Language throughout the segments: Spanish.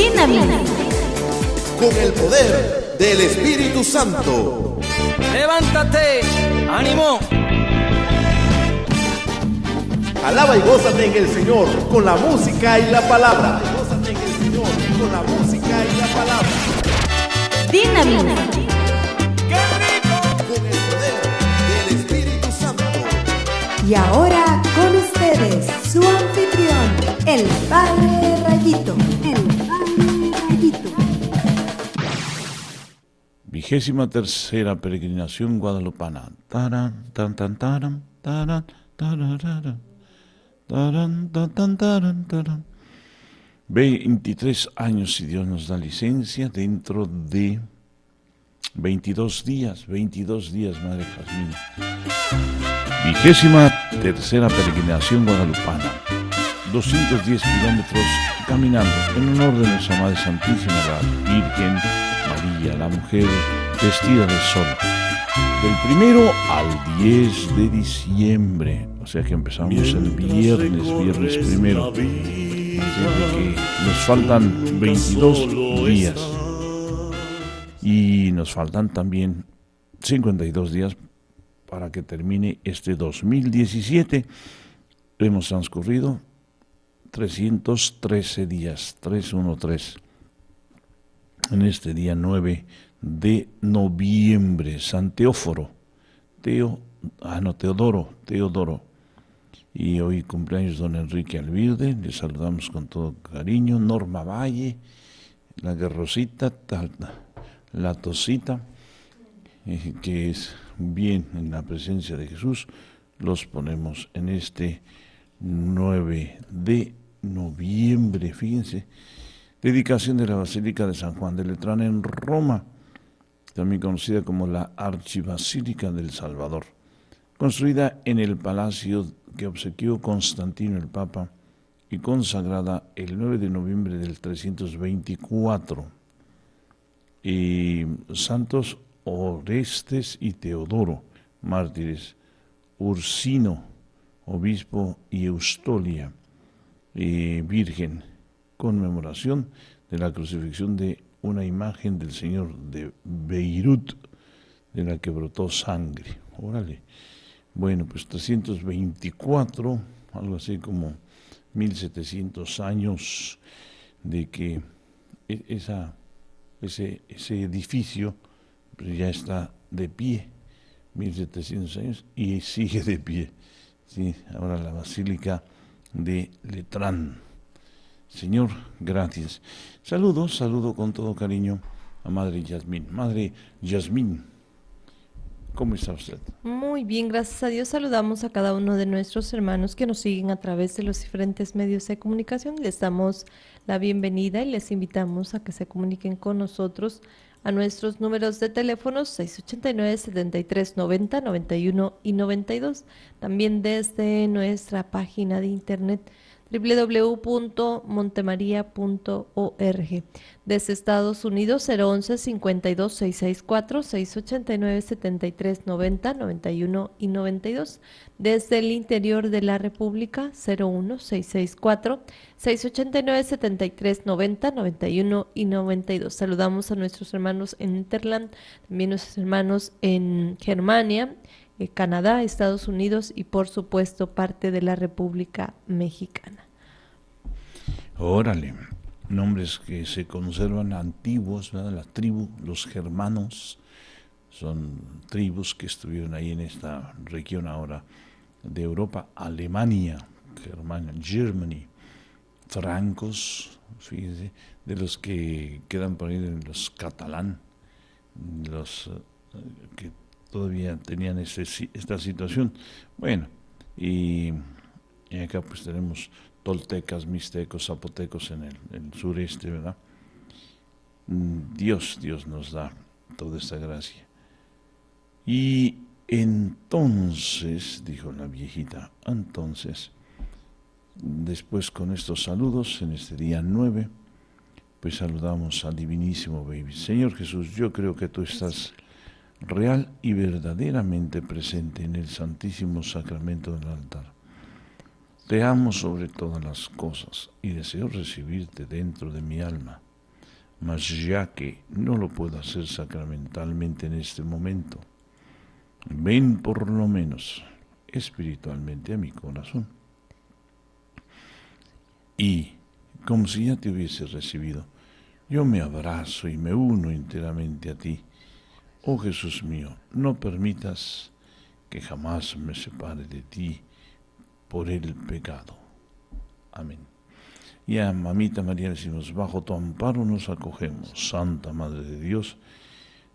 Dinamita. Con el poder del Espíritu Santo. Levántate, ánimo. Alaba y gózate en el Señor con la música y la palabra. Gózate en el Señor con la música y la palabra. Dinamita. Con el poder del Espíritu Santo. Y ahora con ustedes, su anfitrión, el Padre Rayito. Vigésima tercera peregrinación guadalupana. tan, 23 años, si Dios nos da licencia, dentro de 22 días, 22 días, Madre Jasmina. Vigésima tercera peregrinación guadalupana. 210 kilómetros caminando en un orden de nuestra Madre Santísima, Virgen la mujer vestida de sol. Del primero al 10 de diciembre, o sea que empezamos el viernes, viernes primero. Que nos faltan 22 días y nos faltan también 52 días para que termine este 2017. Hemos transcurrido 313 días, 313 en este día 9 de noviembre, San Teóforo, Teo, ah, no, Teodoro, Teodoro. Y hoy cumpleaños don Enrique Alvirde, le saludamos con todo cariño, Norma Valle, la Guerrosita, la Tosita, eh, que es bien en la presencia de Jesús, los ponemos en este 9 de noviembre, fíjense Dedicación de la Basílica de San Juan de Letrán en Roma, también conocida como la Archibasílica del Salvador, construida en el palacio que obsequió Constantino el Papa y consagrada el 9 de noviembre del 324. Y santos Orestes y Teodoro, mártires, Ursino, obispo y Eustolia, y virgen, conmemoración de la crucifixión de una imagen del Señor de Beirut, de la que brotó sangre. Órale. Bueno, pues 324, algo así como 1700 años de que e-, ese, ese edificio pues, ya está de pie, 1700 años, y sigue de pie. Sí, ahora la Basílica de Letrán. Señor, gracias. Saludos, saludo con todo cariño a Madre Yasmín. Madre Yasmín, ¿cómo está usted? Muy bien, gracias a Dios. Saludamos a cada uno de nuestros hermanos que nos siguen a través de los diferentes medios de comunicación. Les damos la bienvenida y les invitamos a que se comuniquen con nosotros a nuestros números de teléfono 689 7390 90 91 y 92. También desde nuestra página de internet www.montemaria.org Desde Estados Unidos 011 52 664 689 7390 90 91 y 92. Desde el interior de la República 01 664 689 7390 90 91 y 92. Saludamos a nuestros hermanos en Interland, también nuestros hermanos en Germania, eh, Canadá, Estados Unidos y por supuesto parte de la República Mexicana. Órale, nombres que se conservan antiguos, ¿verdad? la tribu, los germanos, son tribus que estuvieron ahí en esta región ahora de Europa, Alemania, Germania, Germany, francos, fíjense, de los que quedan por ahí, los catalán, los eh, que todavía tenían esta situación. Bueno, y, acá pues tenemos toltecas, mixtecos, zapotecos en el, sureste, ¿verdad? Mm, Dios, Dios nos da toda esta gracia. Y entonces, dijo la viejita, entonces, después con estos saludos, en este día 9, pues saludamos al divinísimo baby. Señor Jesús, yo creo que tú estás real y verdaderamente presente en el Santísimo Sacramento del altar. Te amo sobre todas las cosas y deseo recibirte dentro de mi alma, mas ya que no lo puedo hacer sacramentalmente en este momento, ven por lo menos espiritualmente a mi corazón. Y, como si ya te hubiese recibido, yo me abrazo y me uno enteramente a ti Oh Jesús mío, no permitas que jamás me separe de ti por el pecado. Amén. Y a Mamita María decimos, bajo tu amparo nos acogemos, Santa Madre de Dios,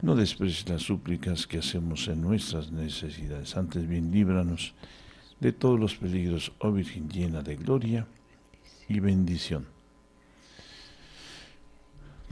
no desprecies las súplicas que hacemos en nuestras necesidades, antes bien líbranos de todos los peligros, oh Virgen llena de gloria y bendición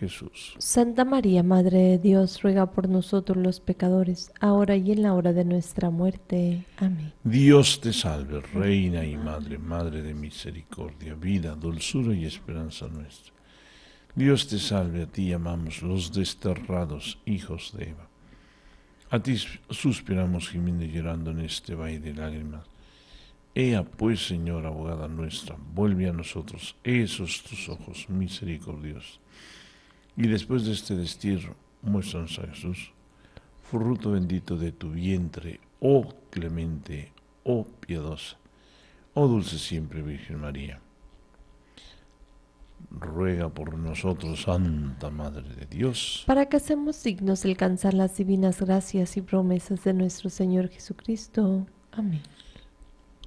Jesús. Santa María, Madre de Dios, ruega por nosotros los pecadores, ahora y en la hora de nuestra muerte. Amén. Dios te salve, Reina y Madre, Madre de misericordia, vida, dulzura y esperanza nuestra. Dios te salve, a ti amamos los desterrados hijos de Eva. A ti suspiramos gimiendo y llorando en este valle de lágrimas. Ea pues, Señor, abogada nuestra, vuelve a nosotros esos tus ojos misericordiosos y después de este destierro, muéstranos a Jesús, fruto bendito de tu vientre, oh clemente, oh piadosa, oh dulce siempre Virgen María. Ruega por nosotros, Santa Madre de Dios. Para que seamos dignos de alcanzar las divinas gracias y promesas de nuestro Señor Jesucristo. Amén.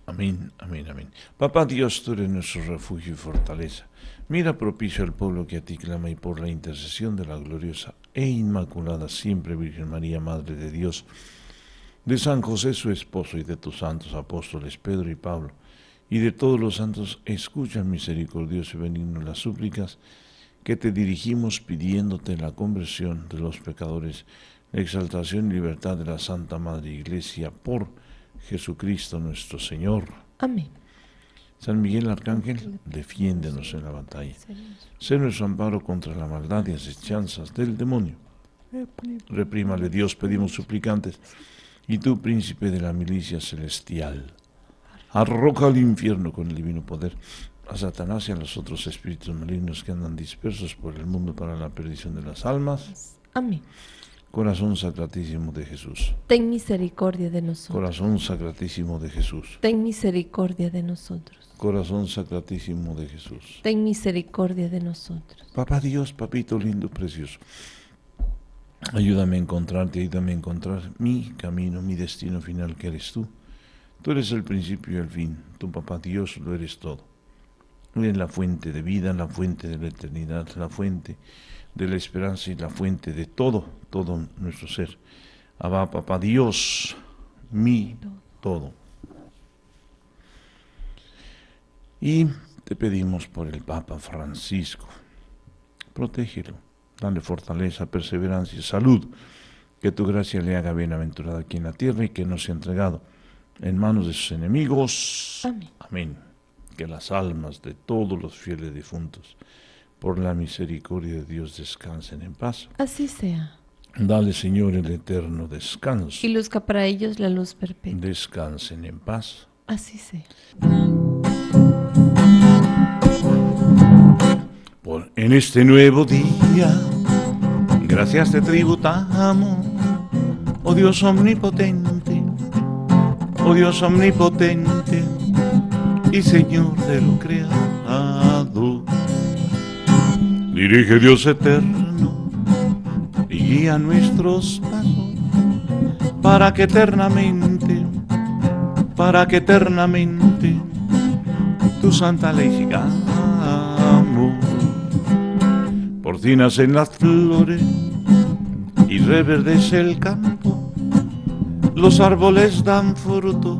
Amén, amén, amén. Papá Dios, tú eres nuestro refugio y fortaleza Mira propicio al pueblo que a ti clama y por la intercesión de la gloriosa e inmaculada siempre Virgen María, Madre de Dios, de San José su esposo y de tus santos apóstoles Pedro y Pablo, y de todos los santos, escucha misericordioso y benigno las súplicas que te dirigimos pidiéndote la conversión de los pecadores, la exaltación y libertad de la Santa Madre Iglesia por Jesucristo nuestro Señor. Amén. San Miguel Arcángel, defiéndenos en la batalla. Sé nuestro amparo contra la maldad y asechanzas del demonio. Reprímale Dios, pedimos suplicantes. Y tú, príncipe de la milicia celestial, arroja al infierno con el divino poder a Satanás y a los otros espíritus malignos que andan dispersos por el mundo para la perdición de las almas. Amén. Corazón Sacratísimo de Jesús. Ten misericordia de nosotros. Corazón Sacratísimo de Jesús. Ten misericordia de nosotros. Corazón Sacratísimo de Jesús. Ten misericordia de nosotros. Papá Dios, papito lindo, precioso. Ayúdame a encontrarte, ayúdame a encontrar mi camino, mi destino final que eres tú. Tú eres el principio y el fin. Tu papá Dios lo eres todo. Es la fuente de vida, la fuente de la eternidad, la fuente de la esperanza y la fuente de todo, todo nuestro ser. Abba, papá, Dios, mi todo. Y te pedimos por el Papa Francisco. Protégelo, dale fortaleza, perseverancia y salud. Que tu gracia le haga bienaventurada aquí en la tierra y que no sea entregado en manos de sus enemigos. Amén que las almas de todos los fieles difuntos, por la misericordia de Dios, descansen en paz. Así sea. Dale, Señor, el eterno descanso. Y luzca para ellos la luz perpetua. Descansen en paz. Así sea. Por, en este nuevo día, gracias te tributamos, oh Dios omnipotente, oh Dios omnipotente y Señor de lo creado. Dirige Dios eterno y guía nuestros pasos para que eternamente, para que eternamente tu santa ley sigamos. Porcinas en las flores y reverdece el campo, los árboles dan fruto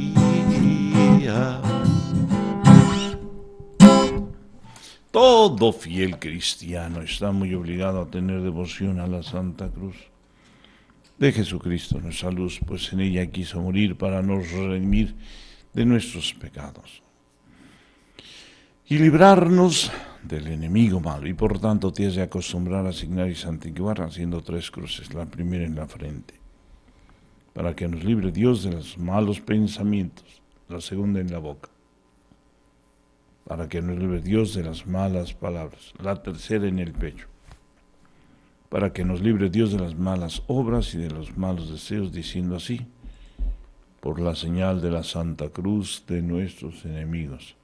Todo fiel cristiano está muy obligado a tener devoción a la Santa Cruz de Jesucristo, nuestra luz, pues en ella quiso morir para nos redimir de nuestros pecados y librarnos del enemigo malo. Y por tanto tienes de acostumbrar a asignar y santiguar haciendo tres cruces, la primera en la frente, para que nos libre Dios de los malos pensamientos, la segunda en la boca para que nos libre Dios de las malas palabras. La tercera en el pecho, para que nos libre Dios de las malas obras y de los malos deseos, diciendo así, por la señal de la Santa Cruz de nuestros enemigos.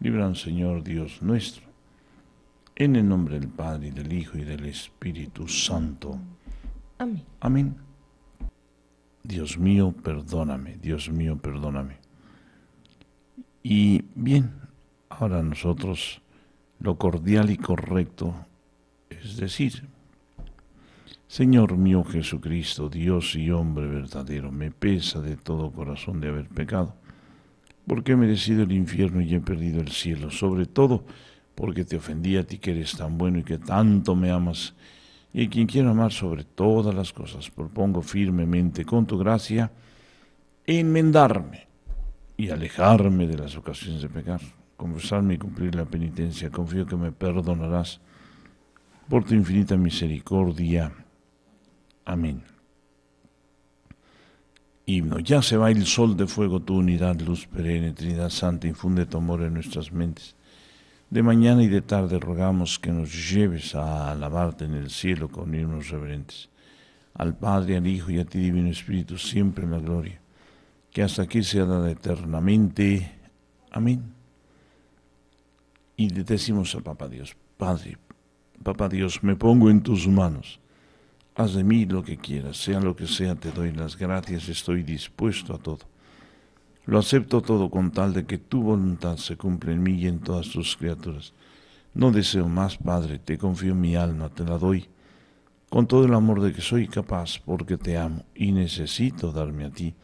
Libran, Señor Dios nuestro, en el nombre del Padre, y del Hijo, y del Espíritu Santo. Amén. Amén. Dios mío, perdóname, Dios mío, perdóname. Y bien, para nosotros lo cordial y correcto es decir, Señor mío Jesucristo, Dios y hombre verdadero, me pesa de todo corazón de haber pecado, porque he merecido el infierno y he perdido el cielo, sobre todo porque te ofendí a ti que eres tan bueno y que tanto me amas, y a quien quiero amar sobre todas las cosas, propongo firmemente con tu gracia enmendarme y alejarme de las ocasiones de pecar confesarme y cumplir la penitencia. Confío que me perdonarás por tu infinita misericordia. Amén. Himno. Ya se va el sol de fuego, tu unidad, luz perenne, Trinidad Santa, infunde tu amor en nuestras mentes. De mañana y de tarde rogamos que nos lleves a alabarte en el cielo con himnos reverentes. Al Padre, al Hijo y a ti, Divino Espíritu, siempre en la gloria. Que hasta aquí sea dada eternamente. Amén y le decimos a Papa Dios, Padre, Papá Dios, me pongo en tus manos. Haz de mí lo que quieras, sea lo que sea, te doy las gracias, estoy dispuesto a todo. Lo acepto todo con tal de que tu voluntad se cumpla en mí y en todas tus criaturas. No deseo más, Padre, te confío mi alma, te la doy, con todo el amor de que soy capaz, porque te amo y necesito darme a ti,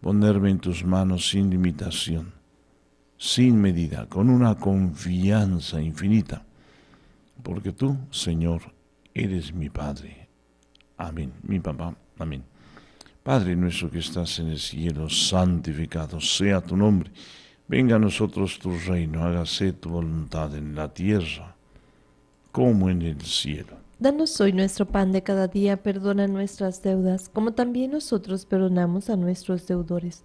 ponerme en tus manos sin limitación sin medida, con una confianza infinita, porque tú, Señor, eres mi Padre. Amén, mi papá, amén. Padre nuestro que estás en el cielo, santificado sea tu nombre. Venga a nosotros tu reino, hágase tu voluntad en la tierra como en el cielo. Danos hoy nuestro pan de cada día, perdona nuestras deudas, como también nosotros perdonamos a nuestros deudores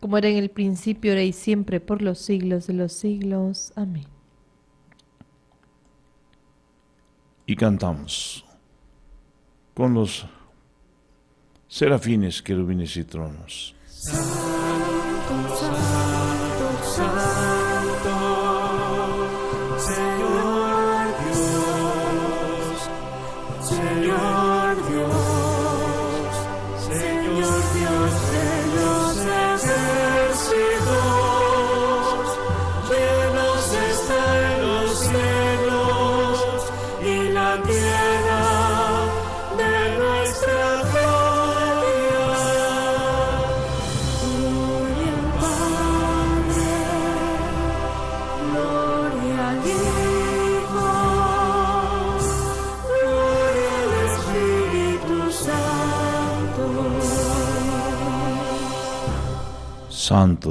como era en el principio, era y siempre, por los siglos de los siglos. Amén. Y cantamos con los serafines, querubines y tronos.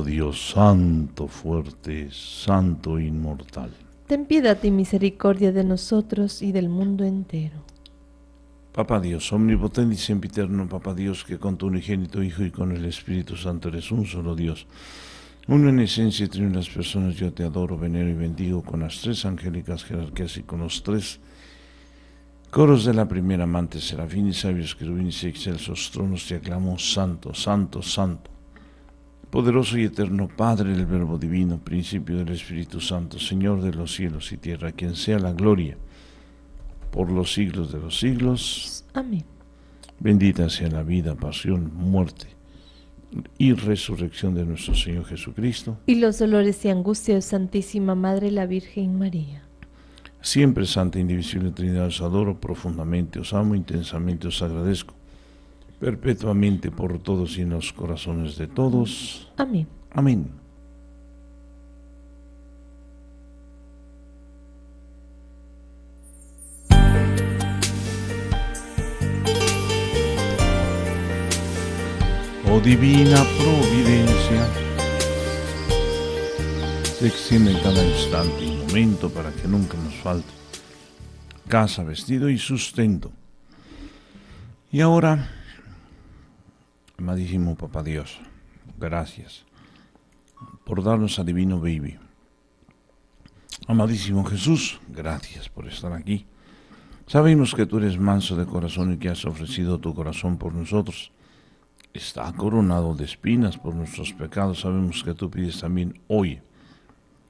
Dios, Santo fuerte, Santo inmortal. Ten piedad y misericordia de nosotros y del mundo entero. Papa Dios, omnipotente y sempiterno, Papa Dios, que con tu unigénito Hijo y con el Espíritu Santo eres un solo Dios. Uno en esencia y tres en las personas, yo te adoro, venero y bendigo con las tres angélicas jerarquías y con los tres Coros de la primera amante, y sabios, querubines y excelsos tronos, te aclamo, santo, santo, santo. Poderoso y eterno Padre del Verbo Divino, principio del Espíritu Santo, Señor de los cielos y tierra, quien sea la gloria por los siglos de los siglos. Amén. Bendita sea la vida, pasión, muerte y resurrección de nuestro Señor Jesucristo. Y los dolores y angustias de Santísima Madre la Virgen María. Siempre Santa, indivisible Trinidad, os adoro profundamente, os amo intensamente, os agradezco perpetuamente por todos y en los corazones de todos. Amén. Amén. Oh divina providencia, se extiende en cada instante y momento para que nunca nos falte casa, vestido y sustento. Y ahora Amadísimo Papá Dios, gracias por darnos a Divino Baby. Amadísimo Jesús, gracias por estar aquí. Sabemos que tú eres manso de corazón y que has ofrecido tu corazón por nosotros. Está coronado de espinas por nuestros pecados. Sabemos que tú pides también hoy,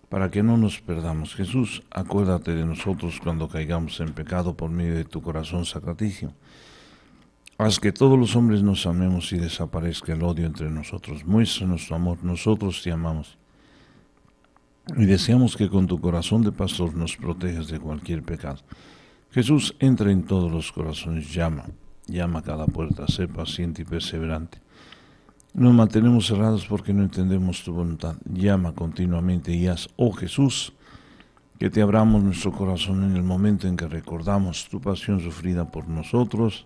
para que no nos perdamos. Jesús, acuérdate de nosotros cuando caigamos en pecado por medio de tu corazón sacratísimo Haz que todos los hombres nos amemos y desaparezca el odio entre nosotros. Muéstranos tu amor, nosotros te amamos. Y deseamos que con tu corazón de pastor nos protejas de cualquier pecado. Jesús entra en todos los corazones, llama, llama a cada puerta, sé paciente y perseverante. Nos mantenemos cerrados porque no entendemos tu voluntad. Llama continuamente y haz, oh Jesús, que te abramos nuestro corazón en el momento en que recordamos tu pasión sufrida por nosotros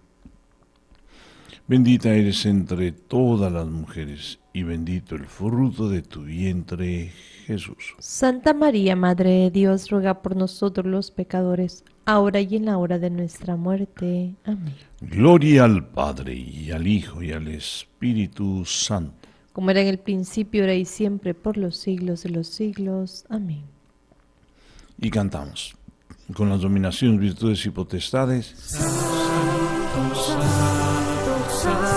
Bendita eres entre todas las mujeres y bendito el fruto de tu vientre, Jesús. Santa María, Madre de Dios, ruega por nosotros los pecadores, ahora y en la hora de nuestra muerte. Amén. Gloria al Padre y al Hijo y al Espíritu Santo. Como era en el principio, ahora y siempre, por los siglos de los siglos. Amén. Y cantamos con las dominaciones, virtudes y potestades. sun.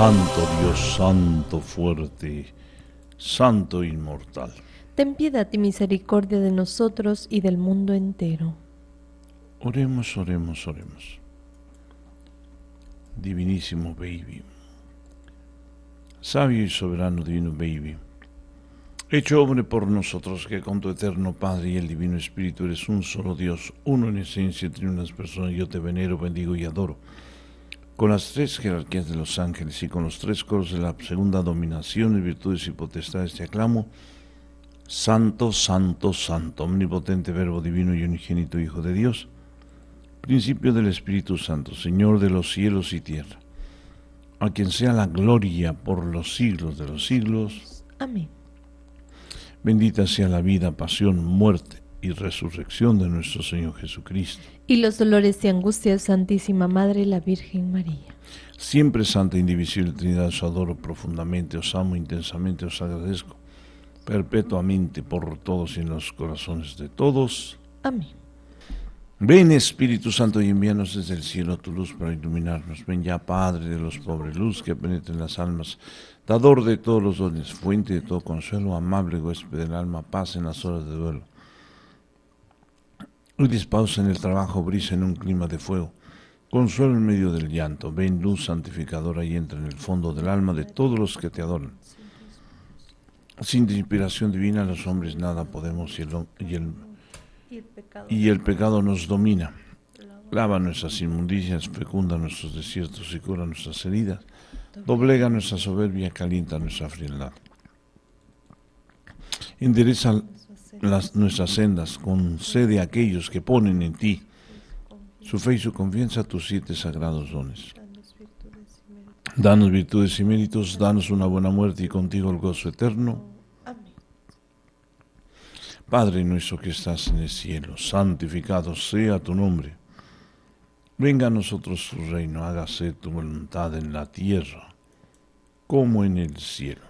Santo Dios, Santo fuerte, Santo inmortal. Ten piedad y misericordia de nosotros y del mundo entero. Oremos, oremos, oremos. Divinísimo Baby, sabio y soberano divino Baby, hecho hombre por nosotros que con tu eterno Padre y el Divino Espíritu eres un solo Dios, uno en esencia, en unas personas, yo te venero, bendigo y adoro. Con las tres jerarquías de los ángeles y con los tres coros de la segunda dominación, virtudes y potestades te aclamo, Santo, Santo, Santo, omnipotente Verbo Divino y unigénito Hijo de Dios, principio del Espíritu Santo, Señor de los cielos y tierra, a quien sea la gloria por los siglos de los siglos. Amén. Bendita sea la vida, pasión, muerte y resurrección de nuestro Señor Jesucristo. Y los dolores y angustias, Santísima Madre, la Virgen María. Siempre Santa Indivisible Trinidad, os adoro profundamente, os amo intensamente, os agradezco perpetuamente por todos y en los corazones de todos. Amén. Ven Espíritu Santo y envíanos desde el cielo tu luz para iluminarnos. Ven ya Padre de los pobres, luz que penetra en las almas, dador de todos los dones, fuente de todo consuelo, amable huésped del alma, paz en las horas de duelo Hoy pausa en el trabajo, brisa en un clima de fuego. Consuelo en medio del llanto. Ven luz santificadora y entra en el fondo del alma de todos los que te adoran. Sin inspiración divina los hombres nada podemos y el, y y el pecado nos domina. Lava nuestras inmundicias, fecunda nuestros desiertos y cura nuestras heridas. Doblega nuestra soberbia, calienta nuestra frialdad. Endereza nuestras sendas, concede a aquellos que ponen en ti su fe y su confianza tus siete sagrados dones. Danos virtudes y méritos, danos una buena muerte y contigo el gozo eterno. Padre nuestro que estás en el cielo, santificado sea tu nombre. Venga a nosotros tu reino, hágase tu voluntad en la tierra como en el cielo.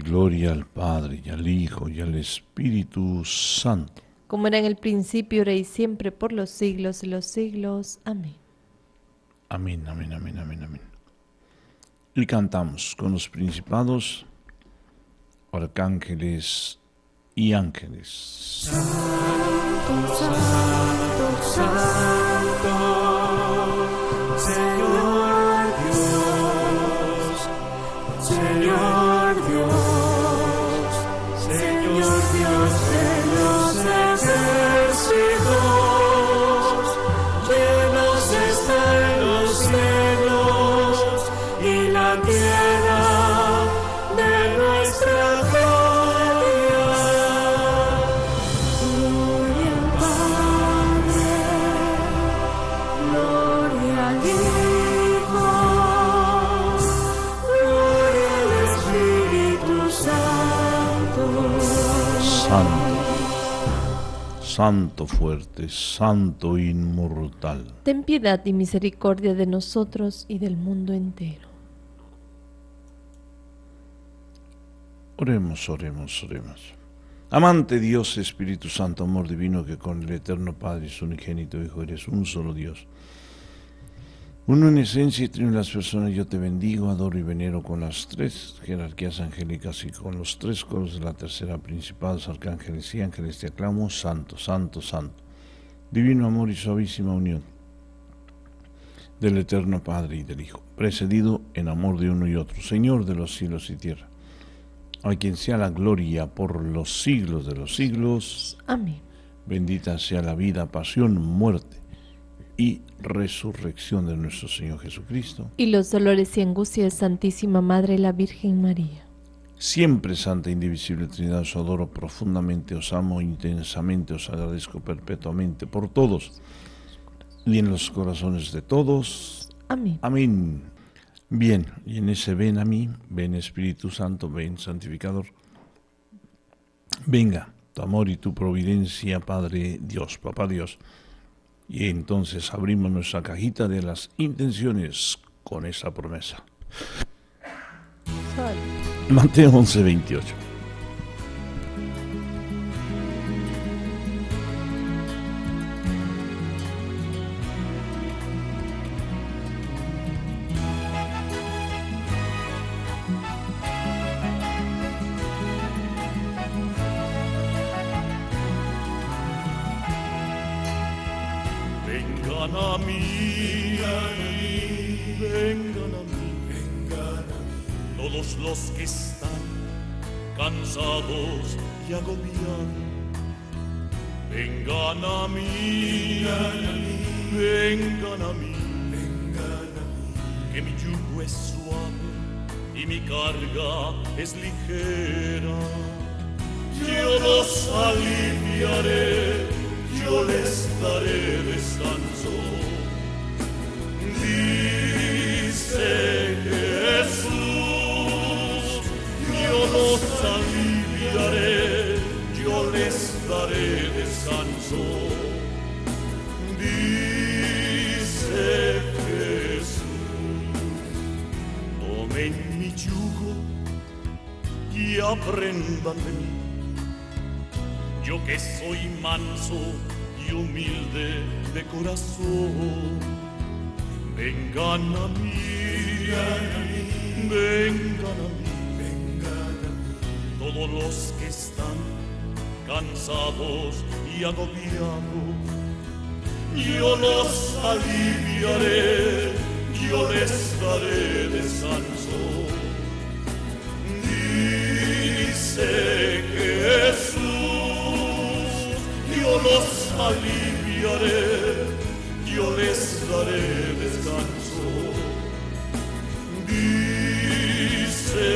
Gloria al Padre, y al Hijo, y al Espíritu Santo. Como era en el principio, era y siempre, por los siglos y los siglos. Amén. Amén, amén, amén, amén, amén. Y cantamos con los principados, arcángeles y ángeles. Santo, santo, santo. Santo fuerte, Santo inmortal. Ten piedad y misericordia de nosotros y del mundo entero. Oremos, oremos, oremos. Amante Dios, Espíritu Santo, amor divino, que con el eterno Padre y su unigénito Hijo eres un solo Dios uno en esencia y tres las personas, yo te bendigo, adoro y venero con las tres jerarquías angélicas y con los tres coros de la tercera principados, arcángeles y ángeles, te aclamo, santo, santo, santo. Divino amor y suavísima unión del Eterno Padre y del Hijo, precedido en amor de uno y otro, Señor de los cielos y tierra, a quien sea la gloria por los siglos de los siglos. Amén. Bendita sea la vida, pasión, muerte y resurrección de nuestro Señor Jesucristo. Y los dolores y angustias de Santísima Madre la Virgen María. Siempre, Santa Indivisible Trinidad, os adoro profundamente, os amo intensamente, os agradezco perpetuamente por todos y en los corazones de todos. Amén. Amén. Bien, y en ese ven a mí, ven Espíritu Santo, ven Santificador. Venga, tu amor y tu providencia, Padre Dios, Papá Dios. Y entonces abrimos nuestra cajita de las intenciones con esa promesa. Mateo 11, 28. y mi carga es ligera. Yo los aliviaré, yo les daré descanso. mí. Yo que soy manso y humilde de corazón, vengan a mí, vengan a mí, vengan a mí. Todos los que están cansados y agobiados, yo los aliviaré, yo les daré descanso. Sé que Jesús, yo los aliviaré, yo les daré descanso. Dice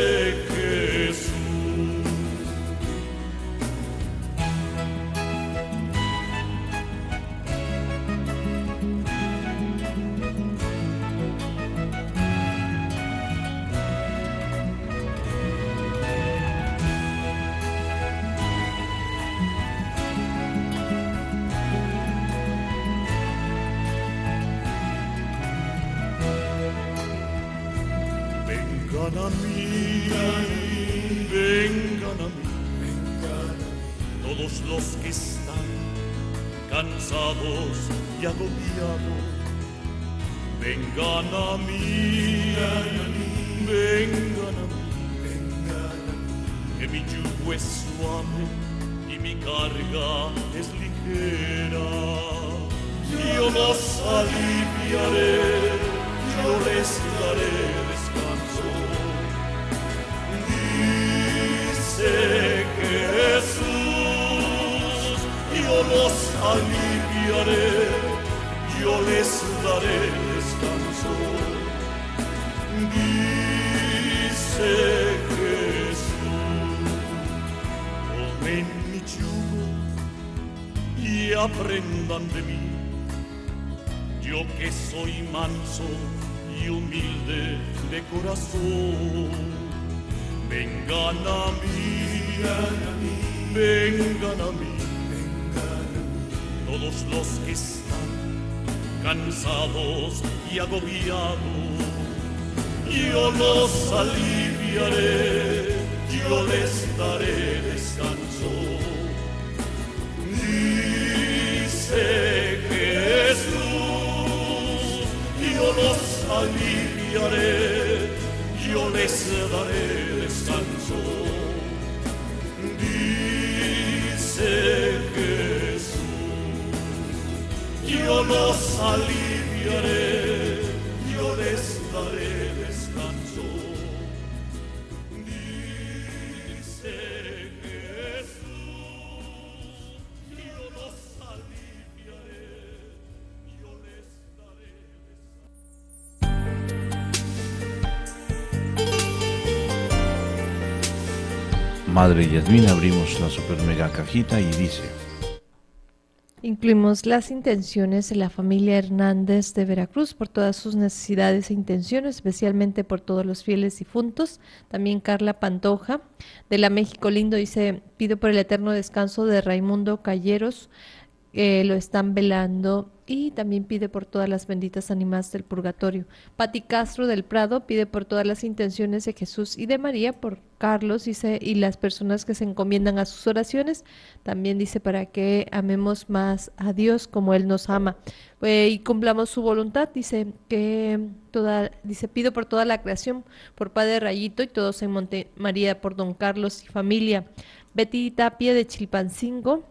yo los aliviaré, yo les daré descanso. Dice Jesús, yo los aliviaré, yo les daré Madre Yasmín, abrimos la super mega cajita y dice. Incluimos las intenciones de la familia Hernández de Veracruz por todas sus necesidades e intenciones, especialmente por todos los fieles difuntos. También Carla Pantoja de la México Lindo dice, pido por el eterno descanso de Raimundo Calleros, lo están velando y también pide por todas las benditas ánimas del purgatorio. Pati Castro del Prado pide por todas las intenciones de Jesús y de María, por Carlos dice, y las personas que se encomiendan a sus oraciones. También dice para que amemos más a Dios como Él nos ama eh, y cumplamos su voluntad. Dice que toda, dice, pido por toda la creación, por Padre Rayito y todos en Monte María, por Don Carlos y familia. Betty Tapia de Chilpancingo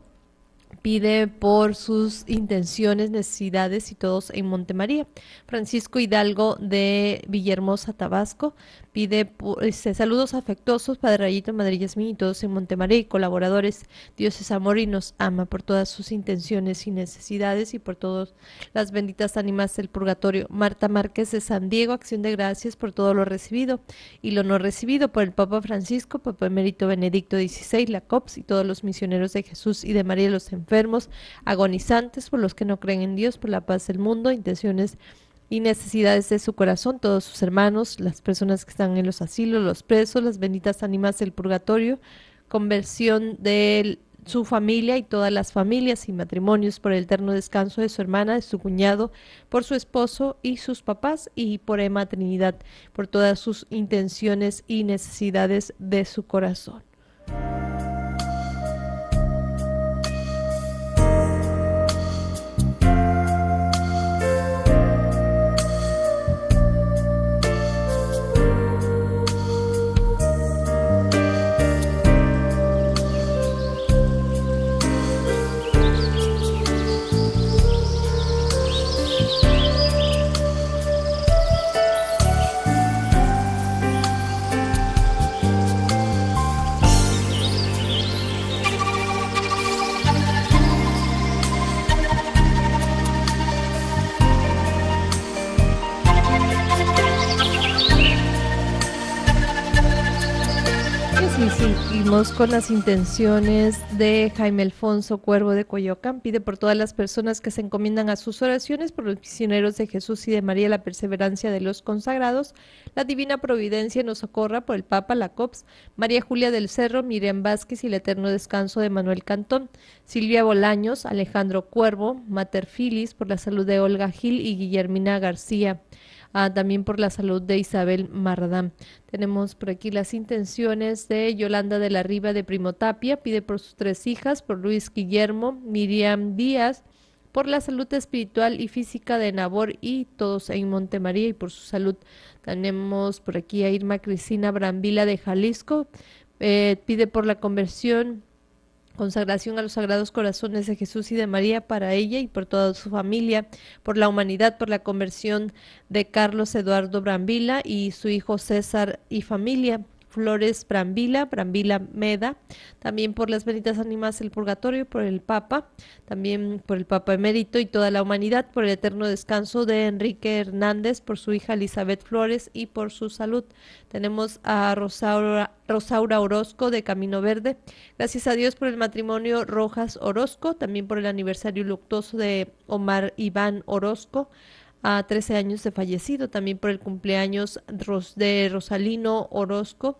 pide por sus intenciones, necesidades y todos en Montemaría. Francisco Hidalgo de Villahermosa, Tabasco, Pide este, saludos afectuosos, Padre Rayito Yasmín y todos en Montemaré, colaboradores. Dios es amor y nos ama por todas sus intenciones y necesidades y por todas las benditas ánimas del purgatorio. Marta Márquez de San Diego, acción de gracias por todo lo recibido y lo no recibido por el Papa Francisco, Papa Emérito Benedicto XVI, la COPS y todos los misioneros de Jesús y de María, los enfermos, agonizantes, por los que no creen en Dios, por la paz del mundo, intenciones y necesidades de su corazón, todos sus hermanos, las personas que están en los asilos, los presos, las benditas ánimas del purgatorio, conversión de su familia y todas las familias y matrimonios por el eterno descanso de su hermana, de su cuñado, por su esposo y sus papás y por Emma Trinidad, por todas sus intenciones y necesidades de su corazón. Seguimos con las intenciones de Jaime Alfonso Cuervo de Coyoacán. Pide por todas las personas que se encomiendan a sus oraciones, por los misioneros de Jesús y de María, la perseverancia de los consagrados, la divina providencia nos socorra por el Papa, la María Julia del Cerro, Miriam Vázquez y el eterno descanso de Manuel Cantón, Silvia Bolaños, Alejandro Cuervo, Mater Filis, por la salud de Olga Gil y Guillermina García. Ah, también por la salud de Isabel Mardán. Tenemos por aquí las intenciones de Yolanda de la Riva de Primotapia, pide por sus tres hijas, por Luis Guillermo, Miriam Díaz, por la salud espiritual y física de Nabor y todos en Montemaría y por su salud. Tenemos por aquí a Irma Cristina Brambila de Jalisco, eh, pide por la conversión Consagración a los Sagrados Corazones de Jesús y de María para ella y por toda su familia, por la humanidad, por la conversión de Carlos Eduardo Brambila y su hijo César y familia, Flores Brambila, Brambila Meda, también por las benditas ánimas del purgatorio, por el Papa, también por el Papa Emérito y toda la humanidad, por el eterno descanso de Enrique Hernández, por su hija Elizabeth Flores y por su salud. Tenemos a Rosaura, Rosaura Orozco de Camino Verde, gracias a Dios por el matrimonio Rojas Orozco, también por el aniversario luctuoso de Omar Iván Orozco a 13 años de fallecido, también por el cumpleaños de Rosalino Orozco,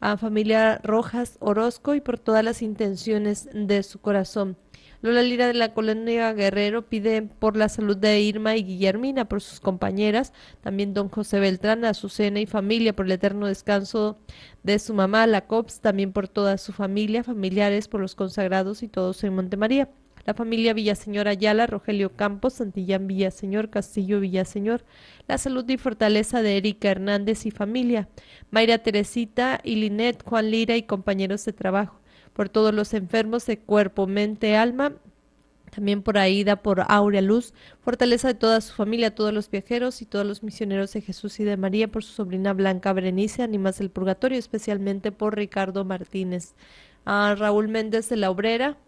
a familia Rojas Orozco y por todas las intenciones de su corazón. Lola Lira de la colonia Guerrero pide por la salud de Irma y Guillermina, por sus compañeras, también don José Beltrán, a su cena y familia, por el eterno descanso de su mamá, la COPS, también por toda su familia, familiares, por los consagrados y todos en Montemaría la familia Villaseñor Ayala, Rogelio Campos, Santillán Villaseñor, Castillo Villaseñor, la salud y fortaleza de Erika Hernández y familia, Mayra Teresita y Linet, Juan Lira y compañeros de trabajo, por todos los enfermos de cuerpo, mente, alma, también por Aida, por Aurea Luz, fortaleza de toda su familia, todos los viajeros y todos los misioneros de Jesús y de María, por su sobrina Blanca Berenice, Animas del Purgatorio, especialmente por Ricardo Martínez. A ah, Raúl Méndez de la Obrera,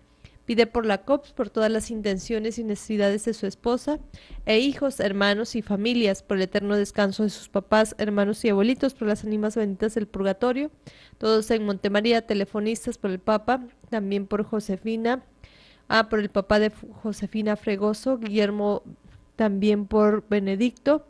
Pide por la COPS, por todas las intenciones y necesidades de su esposa e hijos, hermanos y familias, por el eterno descanso de sus papás, hermanos y abuelitos, por las ánimas benditas del purgatorio, todos en Montemaría, telefonistas por el Papa, también por Josefina, ah, por el papá de Josefina Fregoso, Guillermo también por Benedicto,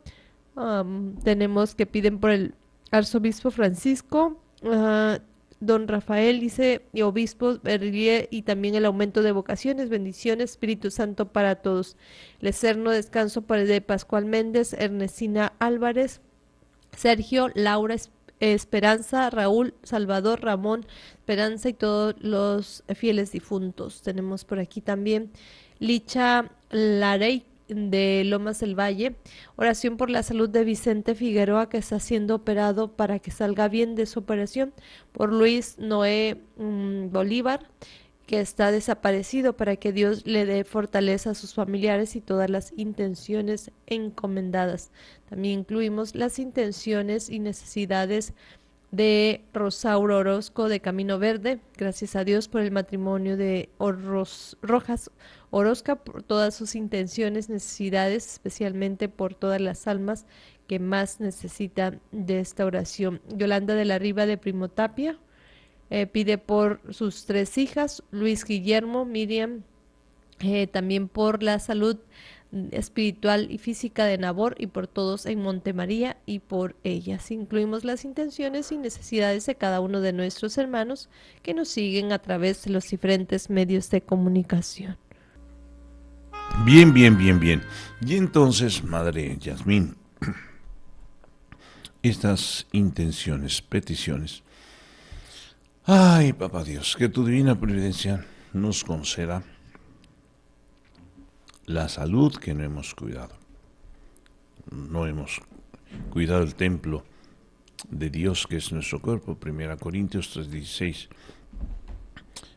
tenemos que piden por el arzobispo Francisco, uh, Don Rafael dice, y obispos, y también el aumento de vocaciones, bendiciones, Espíritu Santo para todos. El descanso descanso de Pascual Méndez, Ernestina Álvarez, Sergio, Laura Esperanza, Raúl, Salvador, Ramón, Esperanza y todos los fieles difuntos. Tenemos por aquí también Licha Larey de Lomas del Valle. Oración por la salud de Vicente Figueroa, que está siendo operado para que salga bien de su operación. Por Luis Noé mm, Bolívar, que está desaparecido, para que Dios le dé fortaleza a sus familiares y todas las intenciones encomendadas. También incluimos las intenciones y necesidades de Rosauro Orozco de Camino Verde. Gracias a Dios por el matrimonio de Rojas Orozca por todas sus intenciones, necesidades, especialmente por todas las almas que más necesitan de esta oración. Yolanda de la Riva de Primotapia eh, pide por sus tres hijas, Luis Guillermo, Miriam, eh, también por la salud mm, espiritual y física de Nabor y por todos en Montemaría y por ellas. Incluimos las intenciones y necesidades de cada uno de nuestros hermanos que nos siguen a través de los diferentes medios de comunicación. Bien, bien, bien, bien. Y entonces, madre Yasmín, estas intenciones, peticiones. Ay, papá Dios, que tu divina providencia nos conceda la salud que no hemos cuidado. No hemos cuidado el templo de Dios que es nuestro cuerpo, Primera Corintios 3:16.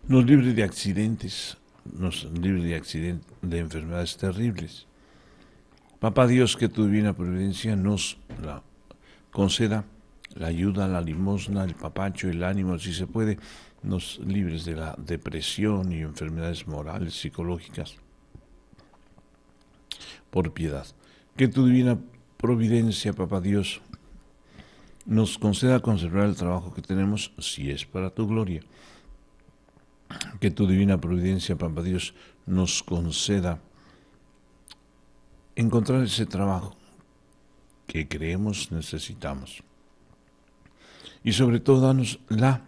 Nos libre de accidentes, nos libre de accidentes de enfermedades terribles. Papá Dios, que tu divina providencia nos conceda, la ayuda, la limosna, el papacho, el ánimo, si se puede, nos libres de la depresión y enfermedades morales, psicológicas, por piedad. Que tu divina providencia, papá Dios, nos conceda conservar el trabajo que tenemos si es para tu gloria. Que tu divina providencia, papá Dios, nos conceda encontrar ese trabajo que creemos necesitamos. Y sobre todo, danos la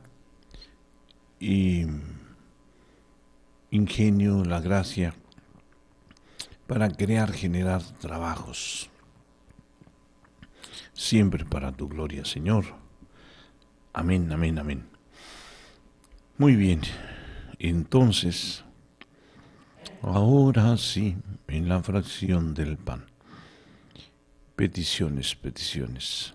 ingenio, la gracia para crear, generar trabajos. Siempre para tu gloria, Señor. Amén, amén, amén. Muy bien. Entonces, Ahora sí, en la fracción del pan. Peticiones, peticiones.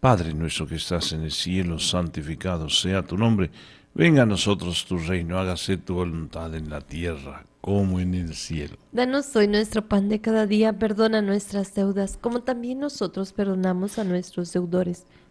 Padre nuestro que estás en el cielo, santificado sea tu nombre. Venga a nosotros tu reino, hágase tu voluntad en la tierra como en el cielo. Danos hoy nuestro pan de cada día, perdona nuestras deudas, como también nosotros perdonamos a nuestros deudores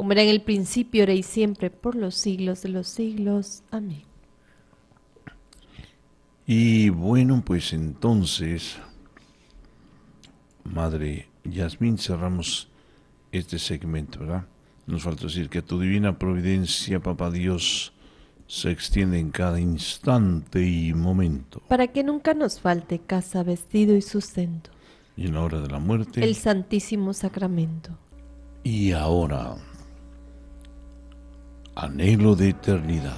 como era en el principio, era y siempre, por los siglos de los siglos. Amén. Y bueno, pues entonces, Madre Yasmín, cerramos este segmento, ¿verdad? Nos falta decir que tu divina providencia, Papá Dios, se extiende en cada instante y momento. Para que nunca nos falte casa, vestido y sustento. Y en la hora de la muerte. El Santísimo Sacramento. Y ahora anhelo de eternidad.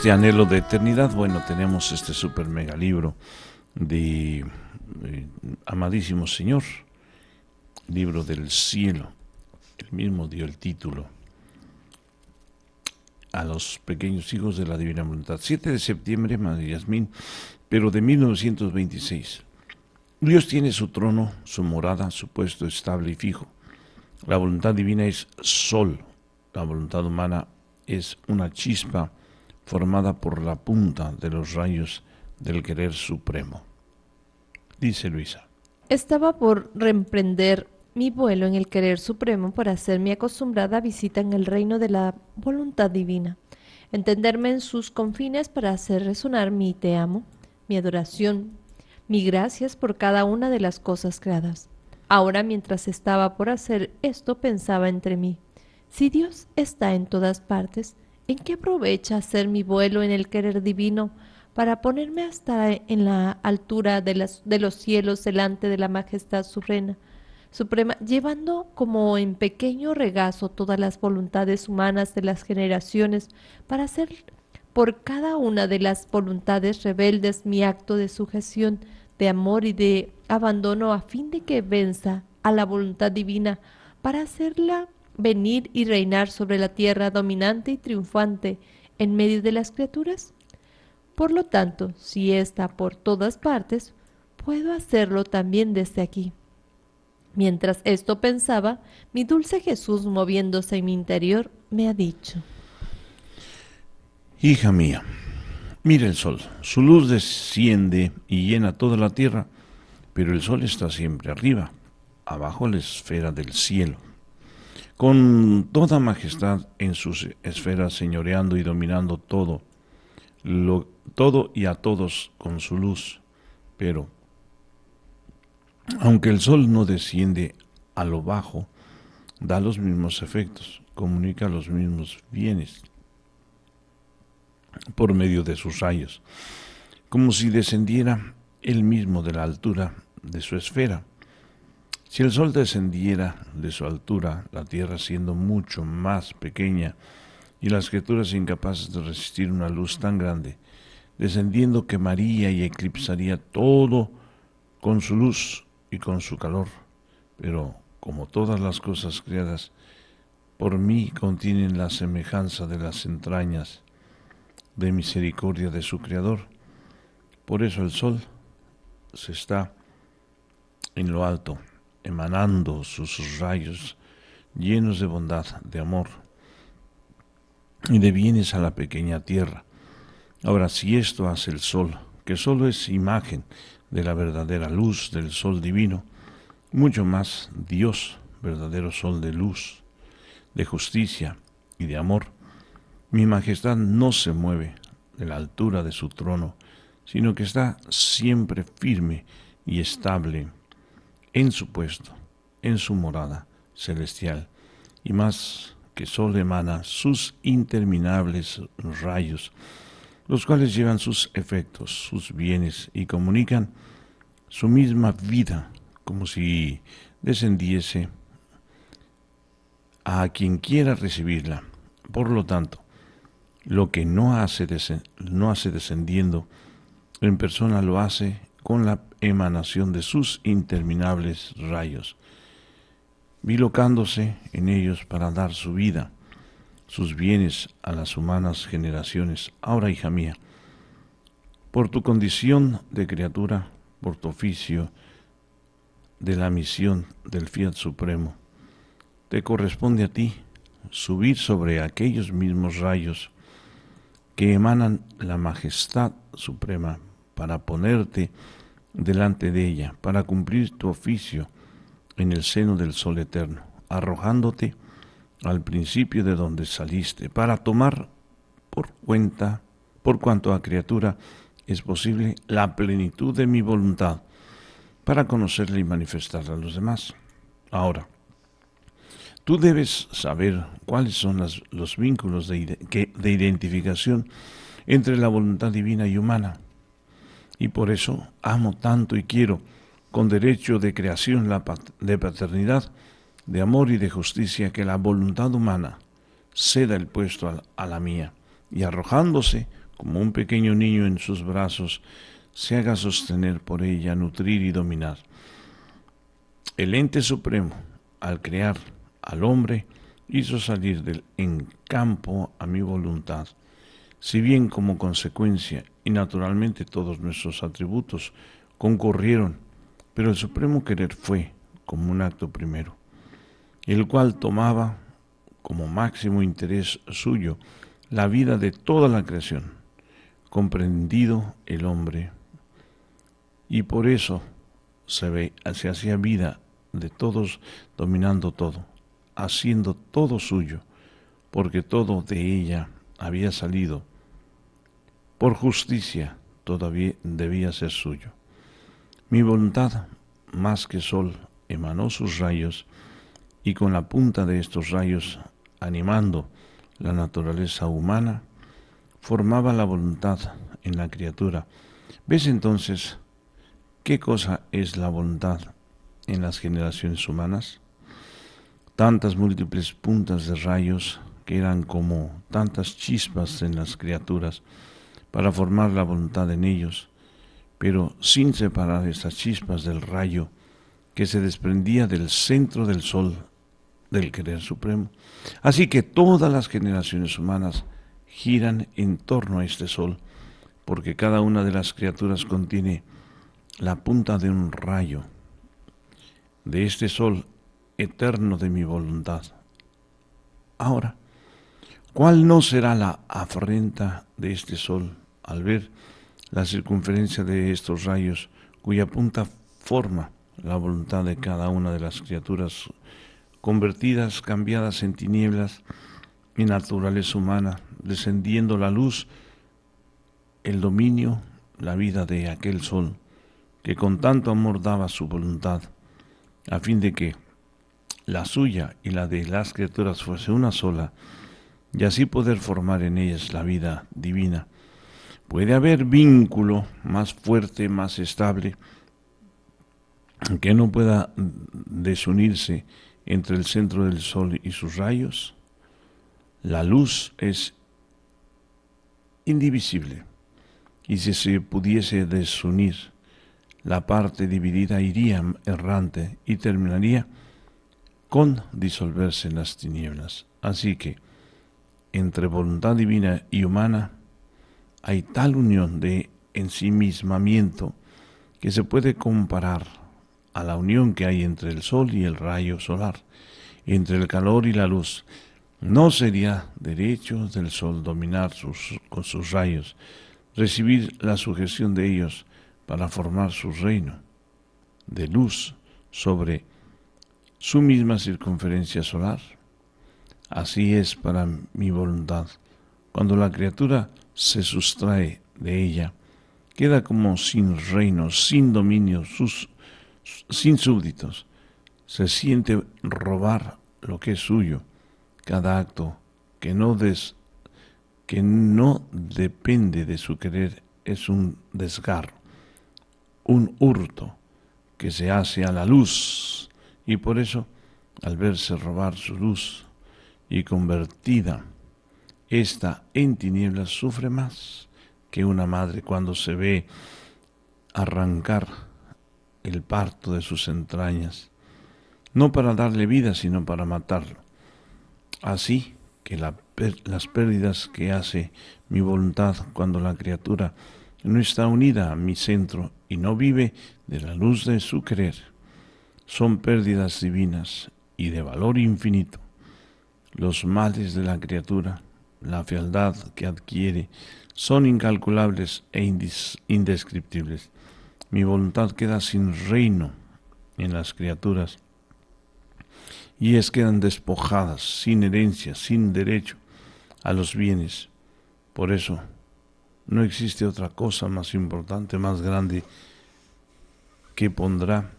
este anhelo de eternidad, bueno, tenemos este super mega libro de eh, Amadísimo Señor, libro del cielo. el mismo dio el título a los pequeños hijos de la divina voluntad. 7 de septiembre, Madre Yasmín, pero de 1926. Dios tiene su trono, su morada, su puesto estable y fijo. La voluntad divina es sol, la voluntad humana es una chispa formada por la punta de los rayos del querer supremo. Dice Luisa. Estaba por reemprender mi vuelo en el querer supremo para hacer mi acostumbrada visita en el reino de la voluntad divina, entenderme en sus confines para hacer resonar mi te amo, mi adoración, mi gracias por cada una de las cosas creadas. Ahora mientras estaba por hacer esto pensaba entre mí, si Dios está en todas partes, ¿en qué aprovecha hacer mi vuelo en el querer divino para ponerme hasta en la altura de, los cielos delante de la majestad suprema, suprema, llevando como en pequeño regazo todas las voluntades humanas de las generaciones para hacer por cada una de las voluntades rebeldes mi acto de sujeción, de amor y de abandono a fin de que venza a la voluntad divina para hacerla venir y reinar sobre la tierra dominante y triunfante en medio de las criaturas? Por lo tanto, si está por todas partes, puedo hacerlo también desde aquí. Mientras esto pensaba, mi dulce Jesús moviéndose en mi interior me ha dicho, Hija mía, mira el sol, su luz desciende y llena toda la tierra, pero el sol está siempre arriba, abajo la esfera del cielo con toda majestad en sus esferas, señoreando y dominando todo, lo, todo y a todos con su luz. Pero, aunque el sol no desciende a lo bajo, da los mismos efectos, comunica los mismos bienes por medio de sus rayos, como si descendiera él mismo de la altura de su esfera si el sol descendiera de su altura, la tierra siendo mucho más pequeña, y las criaturas incapaces de resistir una luz tan grande, descendiendo quemaría y eclipsaría todo con su luz y con su calor. Pero como todas las cosas creadas, por mí contienen la semejanza de las entrañas de misericordia de su Creador. Por eso el sol se está en lo alto emanando sus rayos llenos de bondad, de amor y de bienes a la pequeña tierra. Ahora, si esto hace el sol, que solo es imagen de la verdadera luz del sol divino, mucho más Dios, verdadero sol de luz, de justicia y de amor, mi majestad no se mueve de la altura de su trono, sino que está siempre firme y estable en su puesto, en su morada celestial, y más que sol emana sus interminables rayos, los cuales llevan sus efectos, sus bienes y comunican su misma vida, como si descendiese a quien quiera recibirla. Por lo tanto, lo que no hace, no hace descendiendo en persona lo hace con la emanación de sus interminables rayos, bilocándose en ellos para dar su vida, sus bienes a las humanas generaciones. Ahora, hija mía, por tu condición de criatura, por tu oficio de la misión del Fiat Supremo, te corresponde a ti subir sobre aquellos mismos rayos que emanan la majestad suprema para ponerte delante de ella para cumplir tu oficio en el seno del sol eterno, arrojándote al principio de donde saliste, para tomar por cuenta, por cuanto a criatura es posible, la plenitud de mi voluntad, para conocerla y manifestarla a los demás. Ahora, tú debes saber cuáles son los vínculos de, de identificación entre la voluntad divina y humana y por eso amo tanto y quiero, con derecho de creación de paternidad, de amor y de justicia, que la voluntad humana ceda el puesto a la mía, y arrojándose como un pequeño niño en sus brazos, se haga sostener por ella, nutrir y dominar. El ente supremo, al crear al hombre, hizo salir del encampo a mi voluntad si bien como consecuencia y naturalmente todos nuestros atributos concurrieron, pero el supremo querer fue como un acto primero, el cual tomaba como máximo interés suyo la vida de toda la creación, comprendido el hombre, y por eso se ve, se hacía vida de todos, dominando todo, haciendo todo suyo, porque todo de ella había salido por justicia todavía debía ser suyo. Mi voluntad, más que sol, emanó sus rayos y con la punta de estos rayos, animando la naturaleza humana, formaba la voluntad en la criatura. ¿Ves entonces qué cosa es la voluntad en las generaciones humanas? Tantas múltiples puntas de rayos que eran como tantas chispas en las criaturas, para formar la voluntad en ellos, pero sin separar esas chispas del rayo que se desprendía del centro del sol del querer supremo. Así que todas las generaciones humanas giran en torno a este sol, porque cada una de las criaturas contiene la punta de un rayo, de este sol eterno de mi voluntad. Ahora, ¿cuál no será la afrenta de este sol al ver la circunferencia de estos rayos cuya punta forma la voluntad de cada una de las criaturas convertidas, cambiadas en tinieblas, y naturaleza humana, descendiendo la luz, el dominio, la vida de aquel sol, que con tanto amor daba su voluntad, a fin de que la suya y la de las criaturas fuese una sola, y así poder formar en ellas la vida divina puede haber vínculo más fuerte, más estable, que no pueda desunirse entre el centro del sol y sus rayos. La luz es indivisible y si se pudiese desunir, la parte dividida iría errante y terminaría con disolverse en las tinieblas. Así que, entre voluntad divina y humana, hay tal unión de ensimismamiento que se puede comparar a la unión que hay entre el sol y el rayo solar, entre el calor y la luz. No sería derecho del sol dominar sus, con sus rayos, recibir la sujeción de ellos para formar su reino de luz sobre su misma circunferencia solar. Así es para mi voluntad. Cuando la criatura se sustrae de ella, queda como sin reino, sin dominio, sus, sin súbditos. Se siente robar lo que es suyo. Cada acto que no, des, que no depende de su querer es un desgarro, un hurto que se hace a la luz. Y por eso, al verse robar su luz y convertida esta en tinieblas sufre más que una madre cuando se ve arrancar el parto de sus entrañas, no para darle vida, sino para matarlo. Así que las pérdidas que hace mi voluntad cuando la criatura no está unida a mi centro y no vive de la luz de su querer, son pérdidas divinas y de valor infinito. Los males de la criatura la fealdad que adquiere, son incalculables e indescriptibles. Mi voluntad queda sin reino en las criaturas y es quedan despojadas, sin herencia, sin derecho a los bienes. Por eso no existe otra cosa más importante, más grande, que pondrá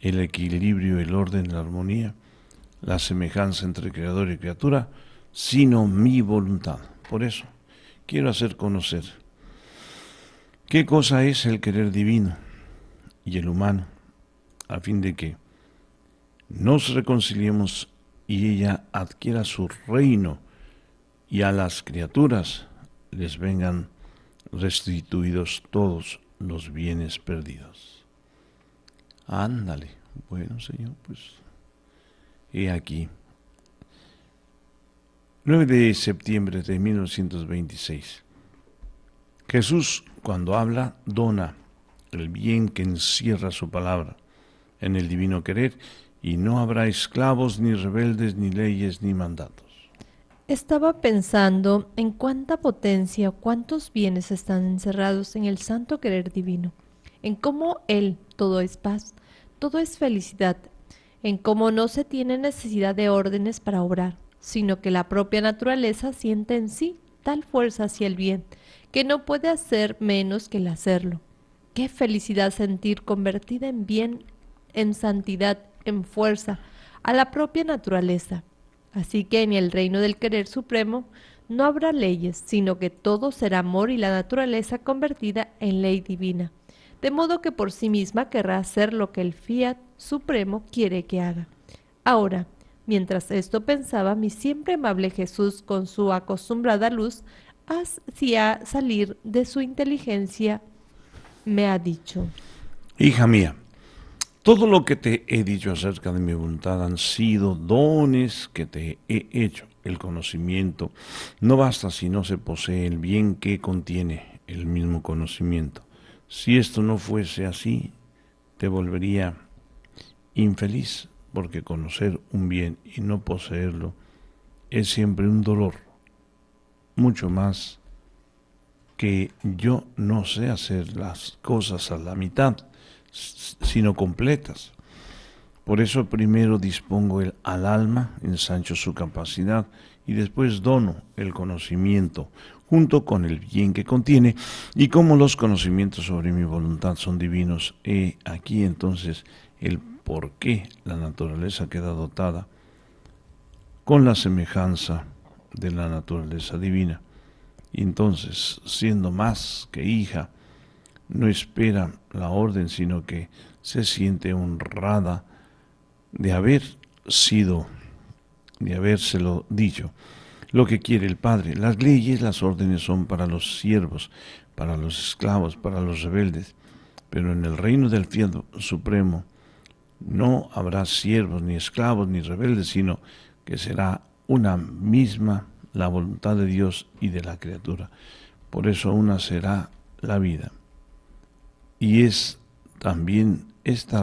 el equilibrio, el orden, la armonía, la semejanza entre creador y criatura sino mi voluntad. Por eso quiero hacer conocer qué cosa es el querer divino y el humano, a fin de que nos reconciliemos y ella adquiera su reino y a las criaturas les vengan restituidos todos los bienes perdidos. Ándale, bueno Señor, pues he aquí 9 de septiembre de 1926. Jesús, cuando habla, dona el bien que encierra su palabra en el divino querer, y no habrá esclavos, ni rebeldes, ni leyes, ni mandatos. Estaba pensando en cuánta potencia, cuántos bienes están encerrados en el santo querer divino, en cómo Él todo es paz, todo es felicidad, en cómo no se tiene necesidad de órdenes para obrar sino que la propia naturaleza siente en sí tal fuerza hacia el bien, que no puede hacer menos que el hacerlo. Qué felicidad sentir convertida en bien, en santidad, en fuerza, a la propia naturaleza. Así que en el reino del querer supremo no habrá leyes, sino que todo será amor y la naturaleza convertida en ley divina, de modo que por sí misma querrá hacer lo que el fiat supremo quiere que haga. Ahora, Mientras esto pensaba, mi siempre amable Jesús, con su acostumbrada luz, hacía salir de su inteligencia, me ha dicho. Hija mía, todo lo que te he dicho acerca de mi voluntad han sido dones que te he hecho. El conocimiento no basta si no se posee el bien que contiene el mismo conocimiento. Si esto no fuese así, te volvería infeliz porque conocer un bien y no poseerlo es siempre un dolor, mucho más que yo no sé hacer las cosas a la mitad, sino completas. Por eso primero dispongo el, al alma, ensancho su capacidad y después dono el conocimiento junto con el bien que contiene y como los conocimientos sobre mi voluntad son divinos, he aquí entonces el por qué la naturaleza queda dotada con la semejanza de la naturaleza divina. Y entonces, siendo más que hija, no espera la orden, sino que se siente honrada de haber sido, de habérselo dicho. Lo que quiere el Padre. Las leyes, las órdenes son para los siervos, para los esclavos, para los rebeldes. Pero en el reino del fiel supremo, no habrá siervos, ni esclavos, ni rebeldes, sino que será una misma la voluntad de Dios y de la criatura. Por eso una será la vida. Y es también esta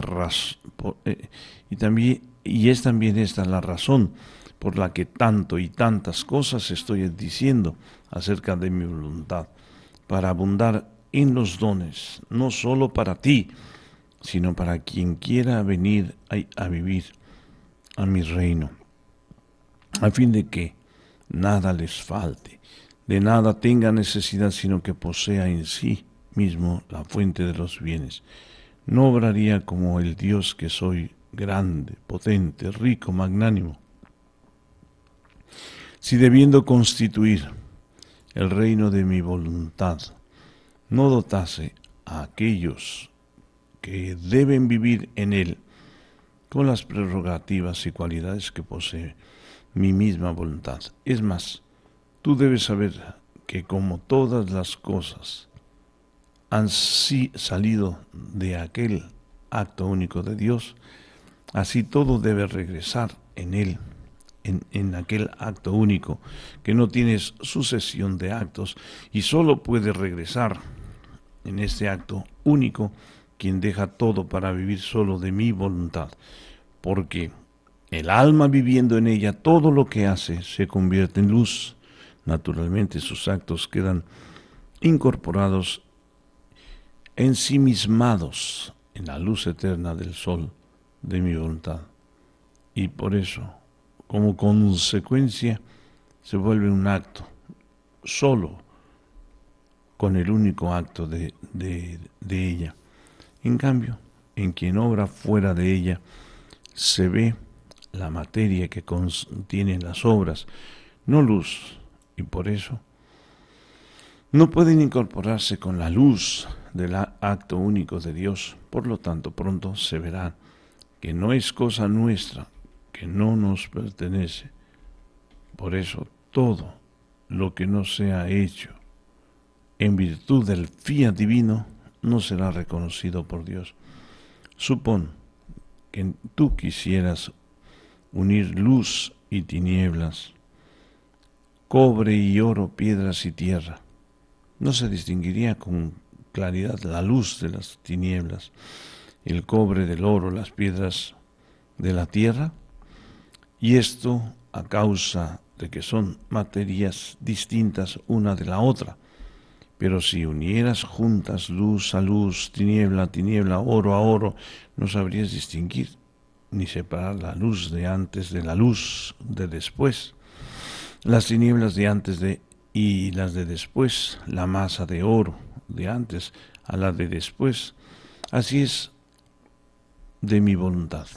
eh, y también y es también esta la razón por la que tanto y tantas cosas estoy diciendo acerca de mi voluntad, para abundar en los dones, no solo para ti, sino para quien quiera venir a, vivir a mi reino, a fin de que nada les falte, de nada tenga necesidad, sino que posea en sí mismo la fuente de los bienes. No obraría como el Dios que soy grande, potente, rico, magnánimo. Si debiendo constituir el reino de mi voluntad, no dotase a aquellos que deben vivir en Él, con las prerrogativas y cualidades que posee mi misma voluntad. Es más, tú debes saber que como todas las cosas han salido de aquel acto único de Dios, así todo debe regresar en Él, en, en, aquel acto único, que no tienes sucesión de actos y solo puede regresar en este acto único quien deja todo para vivir solo de mi voluntad, porque el alma viviendo en ella, todo lo que hace se convierte en luz. Naturalmente sus actos quedan incorporados, ensimismados en la luz eterna del sol de mi voluntad. Y por eso, como consecuencia, se vuelve un acto solo con el único acto de, de ella. En cambio, en quien obra fuera de ella, se ve la materia que contiene las obras, no luz, y por eso no pueden incorporarse con la luz del acto único de Dios, por lo tanto pronto se verá que no es cosa nuestra, que no nos pertenece. Por eso todo lo que no sea hecho en virtud del fía divino no será reconocido por Dios. Supón que tú quisieras unir luz y tinieblas, cobre y oro, piedras y tierra. No se distinguiría con claridad la luz de las tinieblas, el cobre del oro, las piedras de la tierra, y esto a causa de que son materias distintas una de la otra. Pero si unieras juntas luz a luz, tiniebla a tiniebla, oro a oro, no sabrías distinguir ni separar la luz de antes de la luz de después, las tinieblas de antes de y las de después, la masa de oro de antes a la de después. Así es de mi voluntad.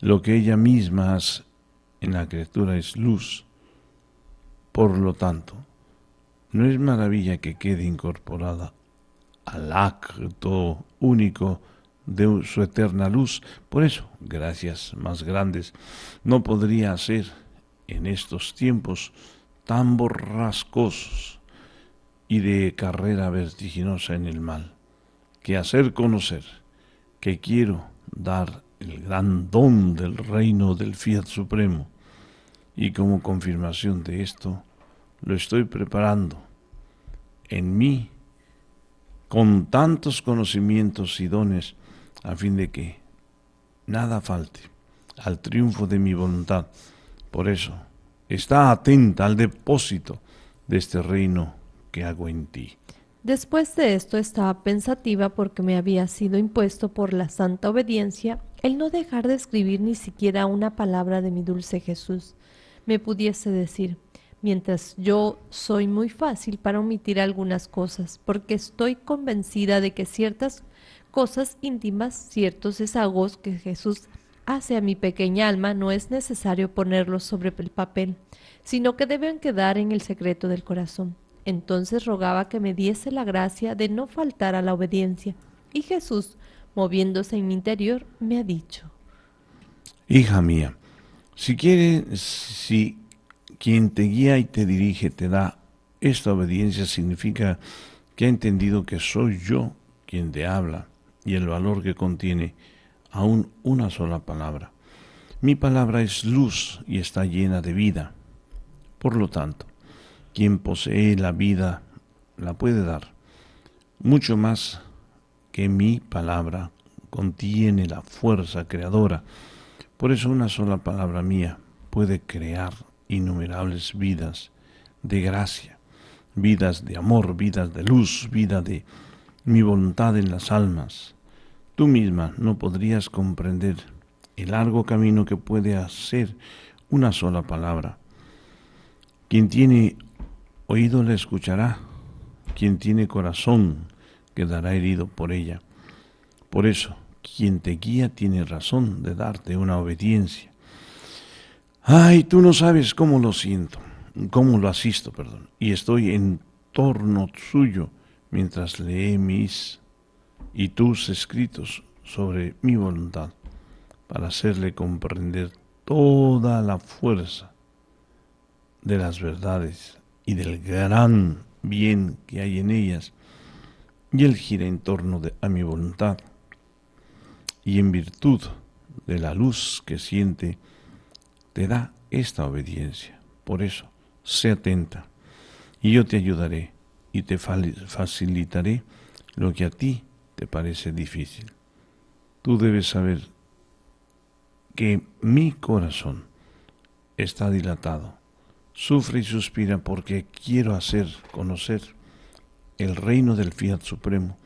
Lo que ella misma hace en la criatura es luz. Por lo tanto, no es maravilla que quede incorporada al acto único de su eterna luz. Por eso, gracias más grandes no podría ser en estos tiempos tan borrascosos y de carrera vertiginosa en el mal, que hacer conocer que quiero dar el gran don del reino del Fiat Supremo. Y como confirmación de esto, lo estoy preparando en mí con tantos conocimientos y dones a fin de que nada falte al triunfo de mi voluntad. Por eso, está atenta al depósito de este reino que hago en ti. Después de esto estaba pensativa porque me había sido impuesto por la santa obediencia el no dejar de escribir ni siquiera una palabra de mi dulce Jesús. Me pudiese decir, mientras yo soy muy fácil para omitir algunas cosas, porque estoy convencida de que ciertas cosas íntimas, ciertos desagos que Jesús hace a mi pequeña alma, no es necesario ponerlos sobre el papel, sino que deben quedar en el secreto del corazón. Entonces rogaba que me diese la gracia de no faltar a la obediencia, y Jesús, moviéndose en mi interior, me ha dicho, Hija mía, si quieres, si quien te guía y te dirige, te da. Esta obediencia significa que ha entendido que soy yo quien te habla y el valor que contiene aún una sola palabra. Mi palabra es luz y está llena de vida. Por lo tanto, quien posee la vida la puede dar. Mucho más que mi palabra contiene la fuerza creadora. Por eso una sola palabra mía puede crear innumerables vidas de gracia, vidas de amor, vidas de luz, vida de mi voluntad en las almas. Tú misma no podrías comprender el largo camino que puede hacer una sola palabra. Quien tiene oído la escuchará, quien tiene corazón quedará herido por ella. Por eso, quien te guía tiene razón de darte una obediencia Ay, tú no sabes cómo lo siento, cómo lo asisto, perdón. Y estoy en torno suyo mientras lee mis y tus escritos sobre mi voluntad para hacerle comprender toda la fuerza de las verdades y del gran bien que hay en ellas. Y él gira en torno a mi voluntad y en virtud de la luz que siente te da esta obediencia. Por eso, sé atenta y yo te ayudaré y te facilitaré lo que a ti te parece difícil. Tú debes saber que mi corazón está dilatado, sufre y suspira porque quiero hacer conocer el reino del Fiat Supremo,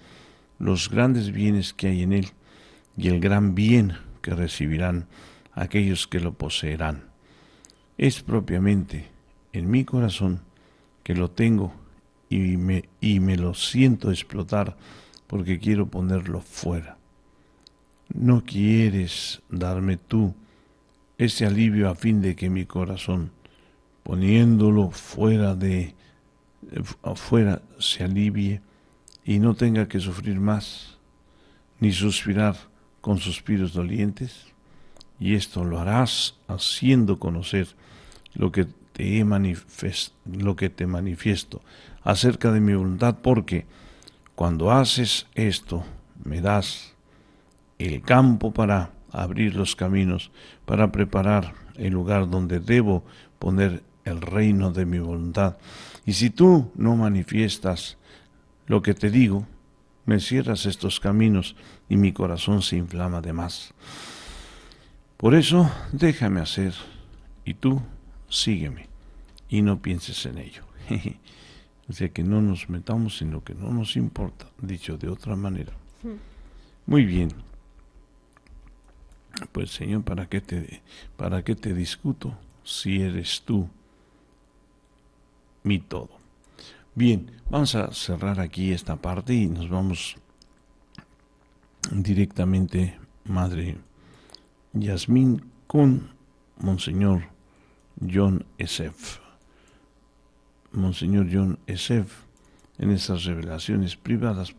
los grandes bienes que hay en él y el gran bien que recibirán aquellos que lo poseerán. Es propiamente en mi corazón que lo tengo y me, y me lo siento explotar porque quiero ponerlo fuera. No quieres darme tú ese alivio a fin de que mi corazón, poniéndolo fuera de afuera, se alivie y no tenga que sufrir más, ni suspirar con suspiros dolientes y esto lo harás haciendo conocer lo que te, lo que te manifiesto acerca de mi voluntad, porque cuando haces esto, me das el campo para abrir los caminos, para preparar el lugar donde debo poner el reino de mi voluntad. Y si tú no manifiestas lo que te digo, me cierras estos caminos y mi corazón se inflama de más. Por eso, déjame hacer y tú sígueme y no pienses en ello. o sea que no nos metamos en lo que no nos importa, dicho de otra manera. Muy bien. Pues Señor, ¿para qué te, para qué te discuto si eres tú mi todo? Bien, vamos a cerrar aquí esta parte y nos vamos directamente, Madre. Yasmín con Monseñor John Esef. Monseñor John Esef, en estas revelaciones privadas,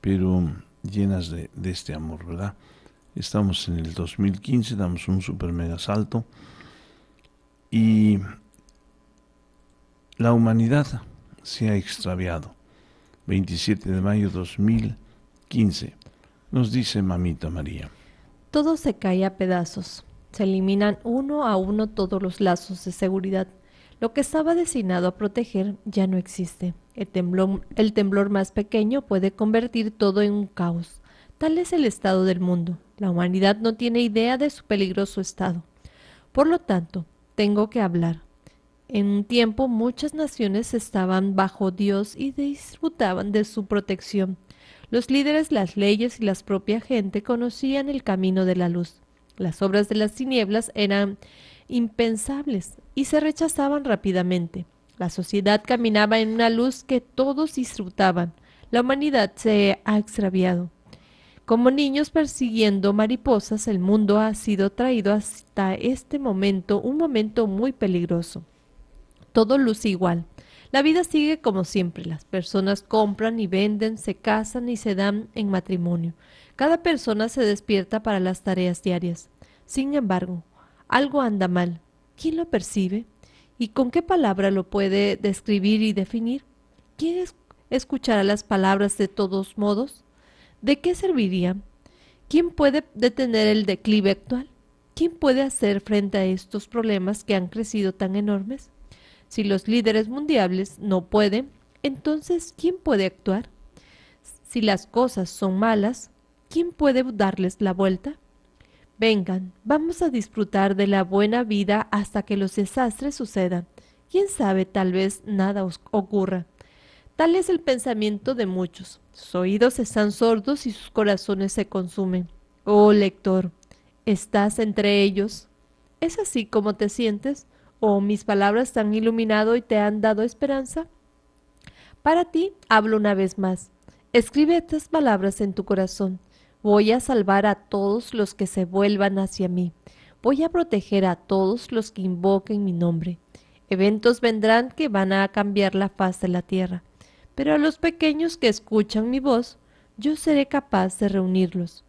pero llenas de, este amor, ¿verdad? Estamos en el 2015, damos un super mega salto y la humanidad se ha extraviado. 27 de mayo 2015, nos dice Mamita María. Todo se cae a pedazos. Se eliminan uno a uno todos los lazos de seguridad. Lo que estaba destinado a proteger ya no existe. El temblor, más pequeño puede convertir todo en un caos. Tal es el estado del mundo. La humanidad no tiene idea de su peligroso estado. Por lo tanto, tengo que hablar. En un tiempo muchas naciones estaban bajo Dios y disfrutaban de su protección. Los líderes, las leyes y la propia gente conocían el camino de la luz. Las obras de las tinieblas eran impensables y se rechazaban rápidamente. La sociedad caminaba en una luz que todos disfrutaban. La humanidad se ha extraviado. Como niños persiguiendo mariposas, el mundo ha sido traído hasta este momento, un momento muy peligroso. Todo luz igual. La vida sigue como siempre. Las personas compran y venden, se casan y se dan en matrimonio. Cada persona se despierta para las tareas diarias. Sin embargo, algo anda mal. ¿Quién lo percibe? ¿Y con qué palabra lo puede describir y definir? ¿Quién escuchará las palabras de todos modos? ¿De qué serviría? ¿Quién puede detener el declive actual? ¿Quién puede hacer frente a estos problemas que han crecido tan enormes? Si los líderes mundiales no pueden, entonces ¿quién puede actuar? Si las cosas son malas, ¿quién puede darles la vuelta? Vengan, vamos a disfrutar de la buena vida hasta que los desastres sucedan. Quién sabe, tal vez nada os ocurra. Tal es el pensamiento de muchos. Sus oídos están sordos y sus corazones se consumen. Oh lector, estás entre ellos. ¿Es así como te sientes? o mis palabras te han iluminado y te han dado esperanza? Para ti hablo una vez más. Escribe estas palabras en tu corazón. Voy a salvar a todos los que se vuelvan hacia mí. Voy a proteger a todos los que invoquen mi nombre. Eventos vendrán que van a cambiar la faz de la tierra. Pero a los pequeños que escuchan mi voz, yo seré capaz de reunirlos.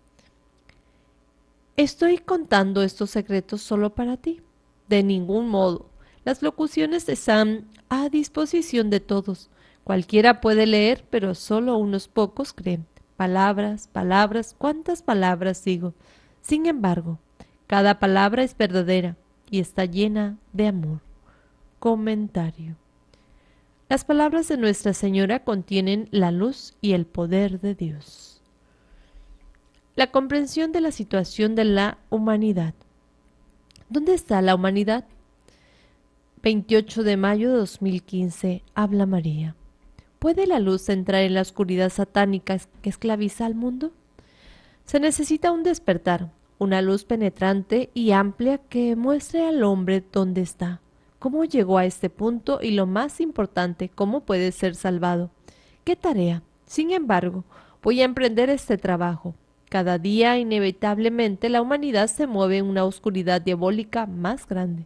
Estoy contando estos secretos solo para ti. De ningún modo. Las locuciones están a disposición de todos. Cualquiera puede leer, pero solo unos pocos creen. Palabras, palabras, cuántas palabras digo. Sin embargo, cada palabra es verdadera y está llena de amor. Comentario. Las palabras de Nuestra Señora contienen la luz y el poder de Dios. La comprensión de la situación de la humanidad. ¿Dónde está la humanidad? 28 de mayo de 2015. Habla María. ¿Puede la luz entrar en la oscuridad satánica que esclaviza al mundo? Se necesita un despertar, una luz penetrante y amplia que muestre al hombre dónde está, cómo llegó a este punto y lo más importante, cómo puede ser salvado. ¿Qué tarea? Sin embargo, voy a emprender este trabajo. Cada día, inevitablemente, la humanidad se mueve en una oscuridad diabólica más grande.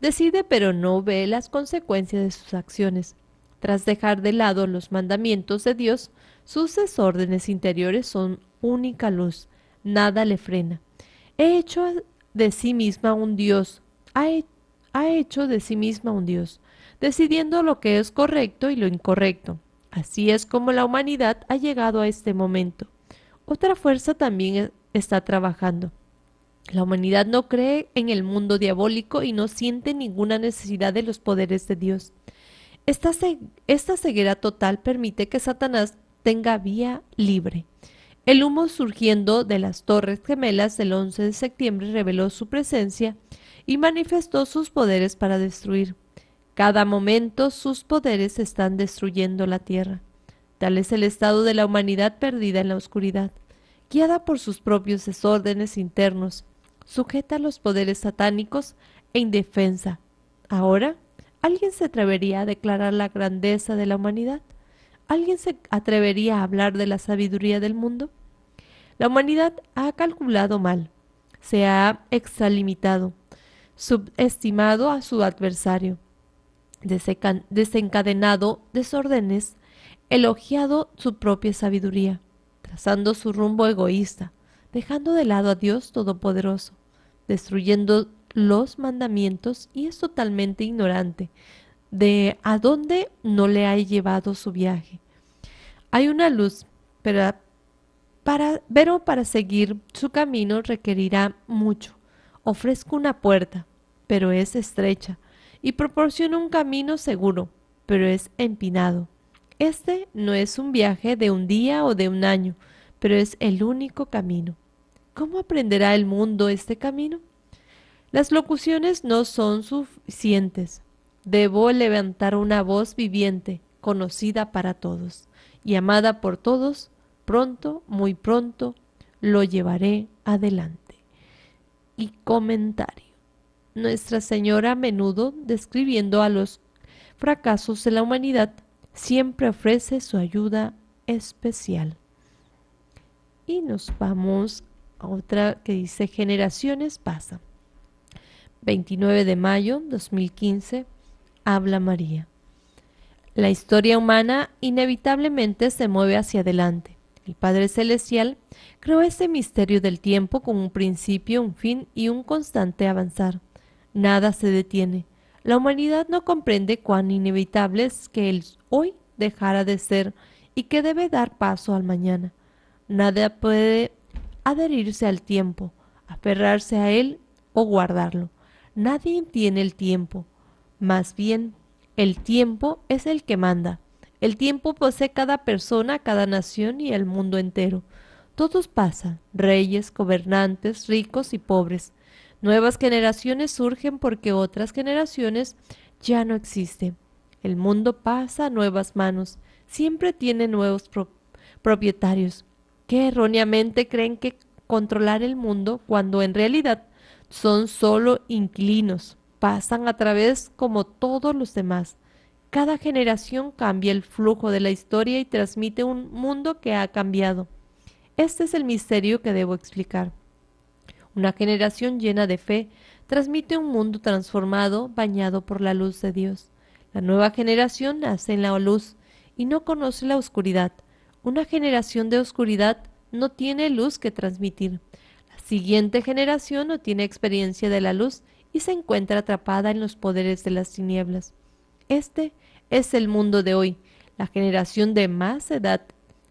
Decide pero no ve las consecuencias de sus acciones. Tras dejar de lado los mandamientos de Dios, sus desórdenes interiores son única luz. Nada le frena. He hecho de sí misma un Dios. Ha, ha hecho de sí misma un Dios, decidiendo lo que es correcto y lo incorrecto. Así es como la humanidad ha llegado a este momento. Otra fuerza también e-, está trabajando. La humanidad no cree en el mundo diabólico y no siente ninguna necesidad de los poderes de Dios. Esta, ceguera total permite que Satanás tenga vía libre. El humo surgiendo de las Torres Gemelas del 11 de septiembre reveló su presencia y manifestó sus poderes para destruir. Cada momento sus poderes están destruyendo la tierra. Tal es el estado de la humanidad perdida en la oscuridad guiada por sus propios desórdenes internos, sujeta a los poderes satánicos e indefensa. Ahora, ¿alguien se atrevería a declarar la grandeza de la humanidad? ¿Alguien se atrevería a hablar de la sabiduría del mundo? La humanidad ha calculado mal, se ha extralimitado, subestimado a su adversario, desencadenado desórdenes, elogiado su propia sabiduría trazando su rumbo egoísta, dejando de lado a Dios Todopoderoso, destruyendo los mandamientos y es totalmente ignorante de a dónde no le ha llevado su viaje. Hay una luz, pero para, o para seguir su camino requerirá mucho. Ofrezco una puerta, pero es estrecha, y proporciona un camino seguro, pero es empinado. Este no es un viaje de un día o de un año, pero es el único camino. ¿Cómo aprenderá el mundo este camino? Las locuciones no son suficientes. Debo levantar una voz viviente, conocida para todos y amada por todos. Pronto, muy pronto, lo llevaré adelante. Y comentario. Nuestra Señora a menudo, describiendo a los fracasos de la humanidad, siempre ofrece su ayuda especial. Y nos vamos a otra que dice Generaciones pasa. 29 de mayo 2015, habla María. La historia humana inevitablemente se mueve hacia adelante. El Padre Celestial creó ese misterio del tiempo con un principio, un fin y un constante avanzar. Nada se detiene. La humanidad no comprende cuán inevitable es que el hoy dejara de ser y que debe dar paso al mañana. Nadie puede adherirse al tiempo, aferrarse a él o guardarlo. Nadie tiene el tiempo. Más bien, el tiempo es el que manda. El tiempo posee cada persona, cada nación y el mundo entero. Todos pasan, reyes, gobernantes, ricos y pobres. Nuevas generaciones surgen porque otras generaciones ya no existen. El mundo pasa a nuevas manos, siempre tiene nuevos propietarios, que erróneamente creen que controlar el mundo cuando en realidad son solo inquilinos, pasan a través como todos los demás. Cada generación cambia el flujo de la historia y transmite un mundo que ha cambiado. Este es el misterio que debo explicar. Una generación llena de fe transmite un mundo transformado bañado por la luz de Dios. La nueva generación nace en la luz y no conoce la oscuridad. Una generación de oscuridad no tiene luz que transmitir. La siguiente generación no tiene experiencia de la luz y se encuentra atrapada en los poderes de las tinieblas. Este es el mundo de hoy. La generación de más edad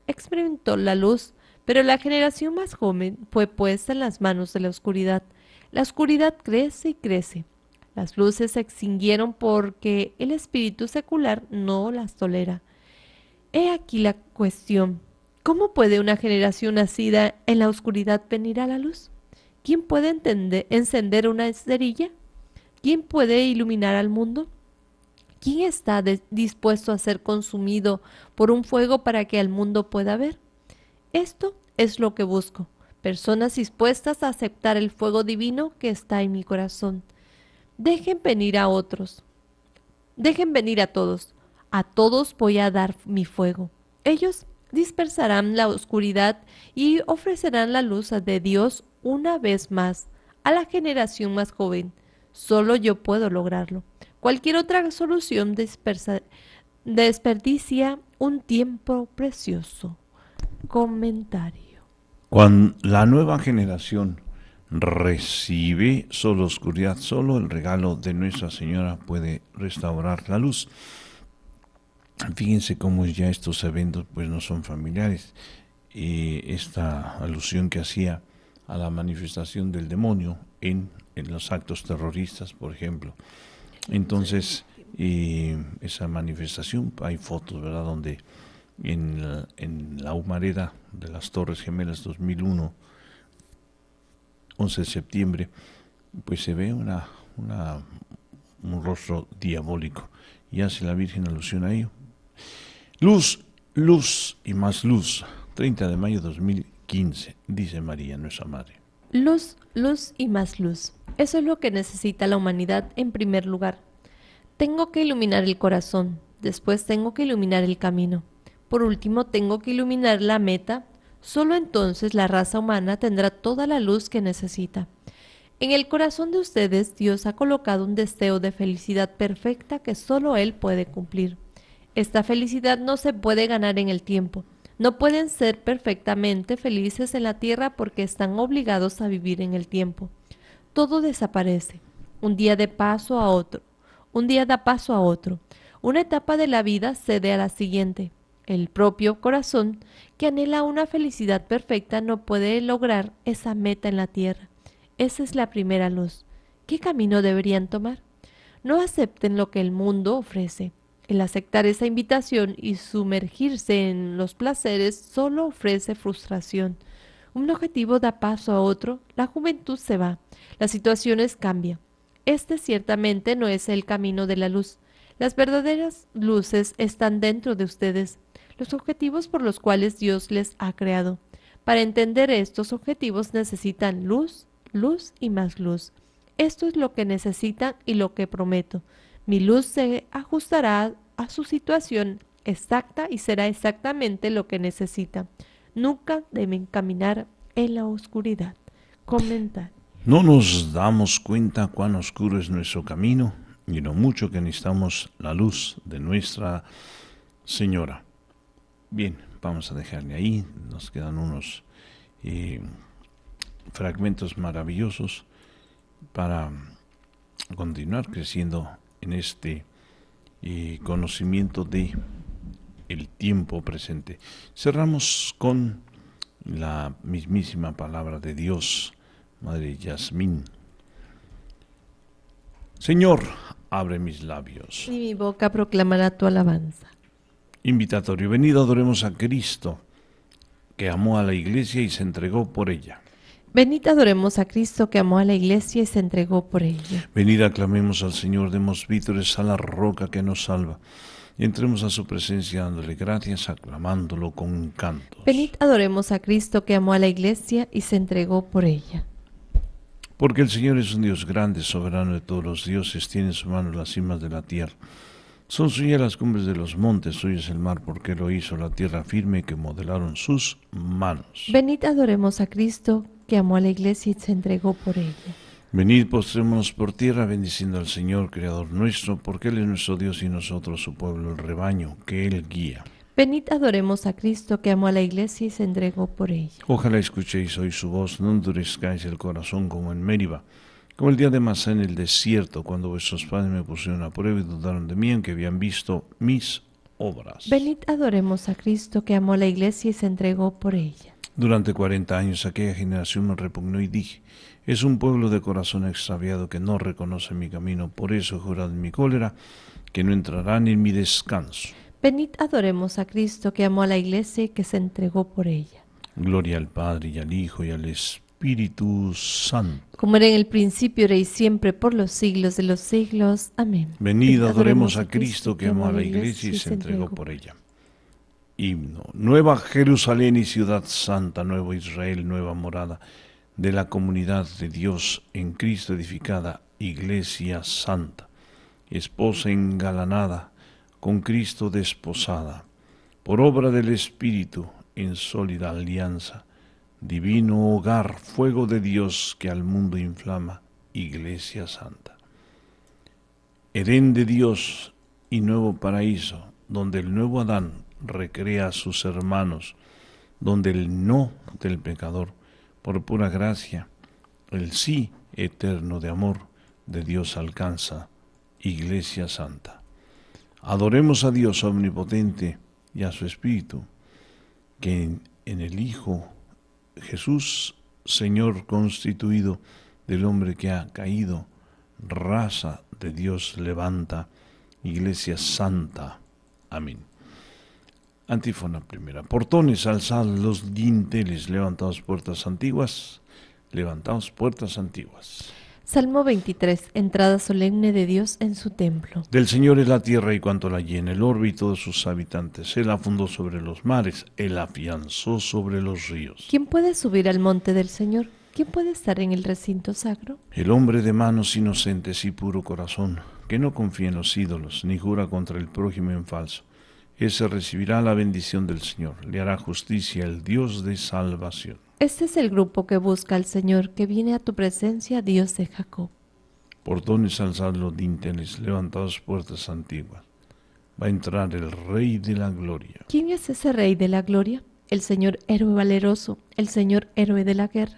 experimentó la luz pero la generación más joven fue puesta en las manos de la oscuridad. La oscuridad crece y crece. Las luces se extinguieron porque el espíritu secular no las tolera. He aquí la cuestión. ¿Cómo puede una generación nacida en la oscuridad venir a la luz? ¿Quién puede encender una esterilla? ¿Quién puede iluminar al mundo? ¿Quién está dispuesto a ser consumido por un fuego para que el mundo pueda ver? Esto es lo que busco, personas dispuestas a aceptar el fuego divino que está en mi corazón. Dejen venir a otros, dejen venir a todos, a todos voy a dar mi fuego. Ellos dispersarán la oscuridad y ofrecerán la luz de Dios una vez más a la generación más joven. Solo yo puedo lograrlo. Cualquier otra solución desperdicia un tiempo precioso. Comentario. Cuando la nueva generación recibe solo oscuridad, solo el regalo de Nuestra Señora puede restaurar la luz. Fíjense cómo ya estos eventos pues no son familiares. y eh, esta alusión que hacía a la manifestación del demonio en, en los actos terroristas, por ejemplo. Entonces, eh, esa manifestación, hay fotos, ¿verdad?, donde en la, en humareda de las Torres Gemelas 2001, 11 de septiembre, pues se ve una, un rostro diabólico y hace la Virgen alusión a ello. Luz, luz y más luz, 30 de mayo 2015, dice María, nuestra Madre. Luz, luz y más luz. Eso es lo que necesita la humanidad en primer lugar. Tengo que iluminar el corazón, después tengo que iluminar el camino. Por último, tengo que iluminar la meta. Solo entonces la raza humana tendrá toda la luz que necesita. En el corazón de ustedes Dios ha colocado un deseo de felicidad perfecta que solo Él puede cumplir. Esta felicidad no se puede ganar en el tiempo. No pueden ser perfectamente felices en la tierra porque están obligados a vivir en el tiempo. Todo desaparece. Un día de paso a otro. Un día da paso a otro. Una etapa de la vida cede a la siguiente. El propio corazón, que anhela una felicidad perfecta, no puede lograr esa meta en la tierra. Esa es la primera luz. ¿Qué camino deberían tomar? No acepten lo que el mundo ofrece. El aceptar esa invitación y sumergirse en los placeres solo ofrece frustración. Un objetivo da paso a otro, la juventud se va, las situaciones cambian. Este ciertamente no es el camino de la luz. Las verdaderas luces están dentro de ustedes los objetivos por los cuales Dios les ha creado. Para entender estos objetivos necesitan luz, luz y más luz. Esto es lo que necesitan y lo que prometo. Mi luz se ajustará a su situación exacta y será exactamente lo que necesita. Nunca deben caminar en la oscuridad. Comentar. No nos damos cuenta cuán oscuro es nuestro camino y lo mucho que necesitamos la luz de nuestra Señora. Bien, vamos a dejarle ahí. Nos quedan unos eh, fragmentos maravillosos para continuar creciendo en este eh, conocimiento de el tiempo presente. Cerramos con la mismísima palabra de Dios, Madre Yasmín. Señor, abre mis labios. Y mi boca proclamará tu alabanza. Invitatorio. Venida, adoremos a Cristo, que amó a la iglesia y se entregó por ella. Venid adoremos a Cristo que amó a la iglesia y se entregó por ella. Venid aclamemos al Señor, demos vítores a la roca que nos salva. Y entremos a su presencia dándole gracias, aclamándolo con cantos. Venid adoremos a Cristo que amó a la iglesia y se entregó por ella. Porque el Señor es un Dios grande, soberano de todos los dioses, tiene en su mano las cimas de la tierra son suyas las cumbres de los montes, suyo es el mar, porque lo hizo la tierra firme que modelaron sus manos. Venid adoremos a Cristo, que amó a la iglesia y se entregó por ella. Venid postrémonos por tierra, bendiciendo al Señor, Creador nuestro, porque Él es nuestro Dios y nosotros su pueblo, el rebaño, que Él guía. Venid adoremos a Cristo, que amó a la iglesia y se entregó por ella. Ojalá escuchéis hoy su voz, no endurezcáis el corazón como en Mériba como el día de Masá en el desierto, cuando vuestros padres me pusieron a prueba y dudaron de mí, aunque habían visto mis obras. Venid, adoremos a Cristo que amó la iglesia y se entregó por ella. Durante cuarenta años aquella generación me repugnó y dije, es un pueblo de corazón extraviado que no reconoce mi camino, por eso jurad en mi cólera que no entrarán en mi descanso. Venid, adoremos a Cristo que amó a la iglesia y que se entregó por ella. Gloria al Padre y al Hijo y al Espíritu Espíritu Santo. Como era en el principio, era y siempre, por los siglos de los siglos. Amén. Venid, adoremos a Cristo que amó a la iglesia y se entregó por ella. Himno. Nueva Jerusalén y ciudad santa, nuevo Israel, nueva morada de la comunidad de Dios en Cristo edificada, iglesia santa. Esposa engalanada, con Cristo desposada, por obra del Espíritu en sólida alianza divino hogar, fuego de Dios que al mundo inflama, Iglesia Santa. Edén de Dios y nuevo paraíso, donde el nuevo Adán recrea a sus hermanos, donde el no del pecador, por pura gracia, el sí eterno de amor de Dios alcanza, Iglesia Santa. Adoremos a Dios omnipotente y a su Espíritu, que en el Hijo Jesús, Señor constituido del hombre que ha caído, raza de Dios levanta, Iglesia Santa. Amén. Antífona primera. Portones, alzad los dinteles, levantados puertas antiguas, levantados puertas antiguas. Salmo 23. Entrada solemne de Dios en su templo. Del Señor es la tierra y cuanto la llena, el órbito de sus habitantes. Él afundó sobre los mares, él afianzó sobre los ríos. ¿Quién puede subir al monte del Señor? ¿Quién puede estar en el recinto sacro? El hombre de manos inocentes y puro corazón, que no confía en los ídolos, ni jura contra el prójimo en falso. Ese recibirá la bendición del Señor, le hará justicia el Dios de salvación. Este es el grupo que busca al Señor, que viene a tu presencia, Dios de Jacob. Portones alzad los dinteles, levantados puertas antiguas. Va a entrar el Rey de la Gloria. ¿Quién es ese Rey de la Gloria? El Señor héroe valeroso, el Señor héroe de la guerra.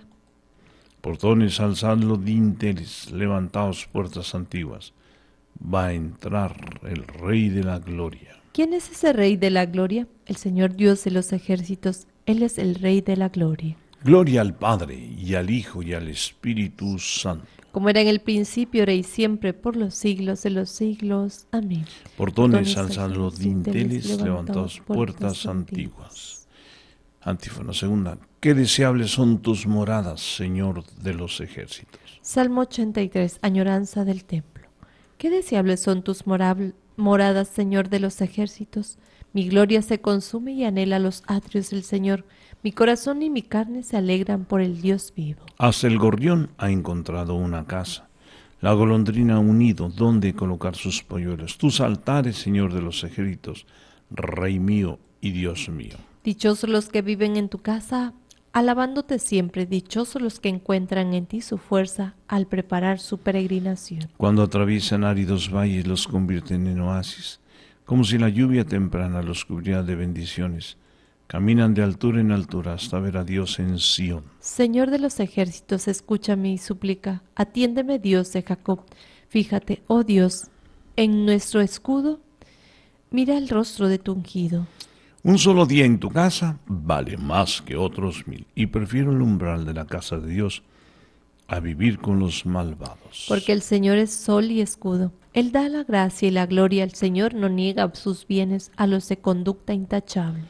Portones alzad los dinteles, levantados puertas antiguas. Va a entrar el Rey de la Gloria. ¿Quién es ese Rey de la Gloria? El Señor Dios de los ejércitos, Él es el Rey de la Gloria. Gloria al Padre y al Hijo y al Espíritu Santo. Como era en el principio, ahora y siempre, por los siglos de los siglos. Amén. Portones, alzan los dinteles, levantados puertas antiguas. Antífona segunda. Qué deseables son tus moradas, Señor de los ejércitos. Salmo 83, añoranza del templo. Qué deseables son tus moradas, Señor de los ejércitos. Mi gloria se consume y anhela los atrios del Señor. Mi corazón y mi carne se alegran por el Dios vivo. Hasta el gorrión ha encontrado una casa, la golondrina ha unido donde colocar sus polluelos. Tus altares, Señor de los ejércitos, Rey mío y Dios mío. Dichosos los que viven en tu casa, alabándote siempre. Dichosos los que encuentran en ti su fuerza al preparar su peregrinación. Cuando atraviesan áridos valles, los convierten en oasis, como si la lluvia temprana los cubriera de bendiciones Caminan de altura en altura hasta ver a Dios en Sión. Señor de los ejércitos, escúchame mi súplica. Atiéndeme, Dios de Jacob. Fíjate, oh Dios, en nuestro escudo, mira el rostro de tu ungido. Un solo día en tu casa vale más que otros mil, y prefiero el umbral de la casa de Dios a vivir con los malvados. Porque el Señor es sol y escudo. Él da la gracia y la gloria. al Señor no niega sus bienes a los de conducta intachable.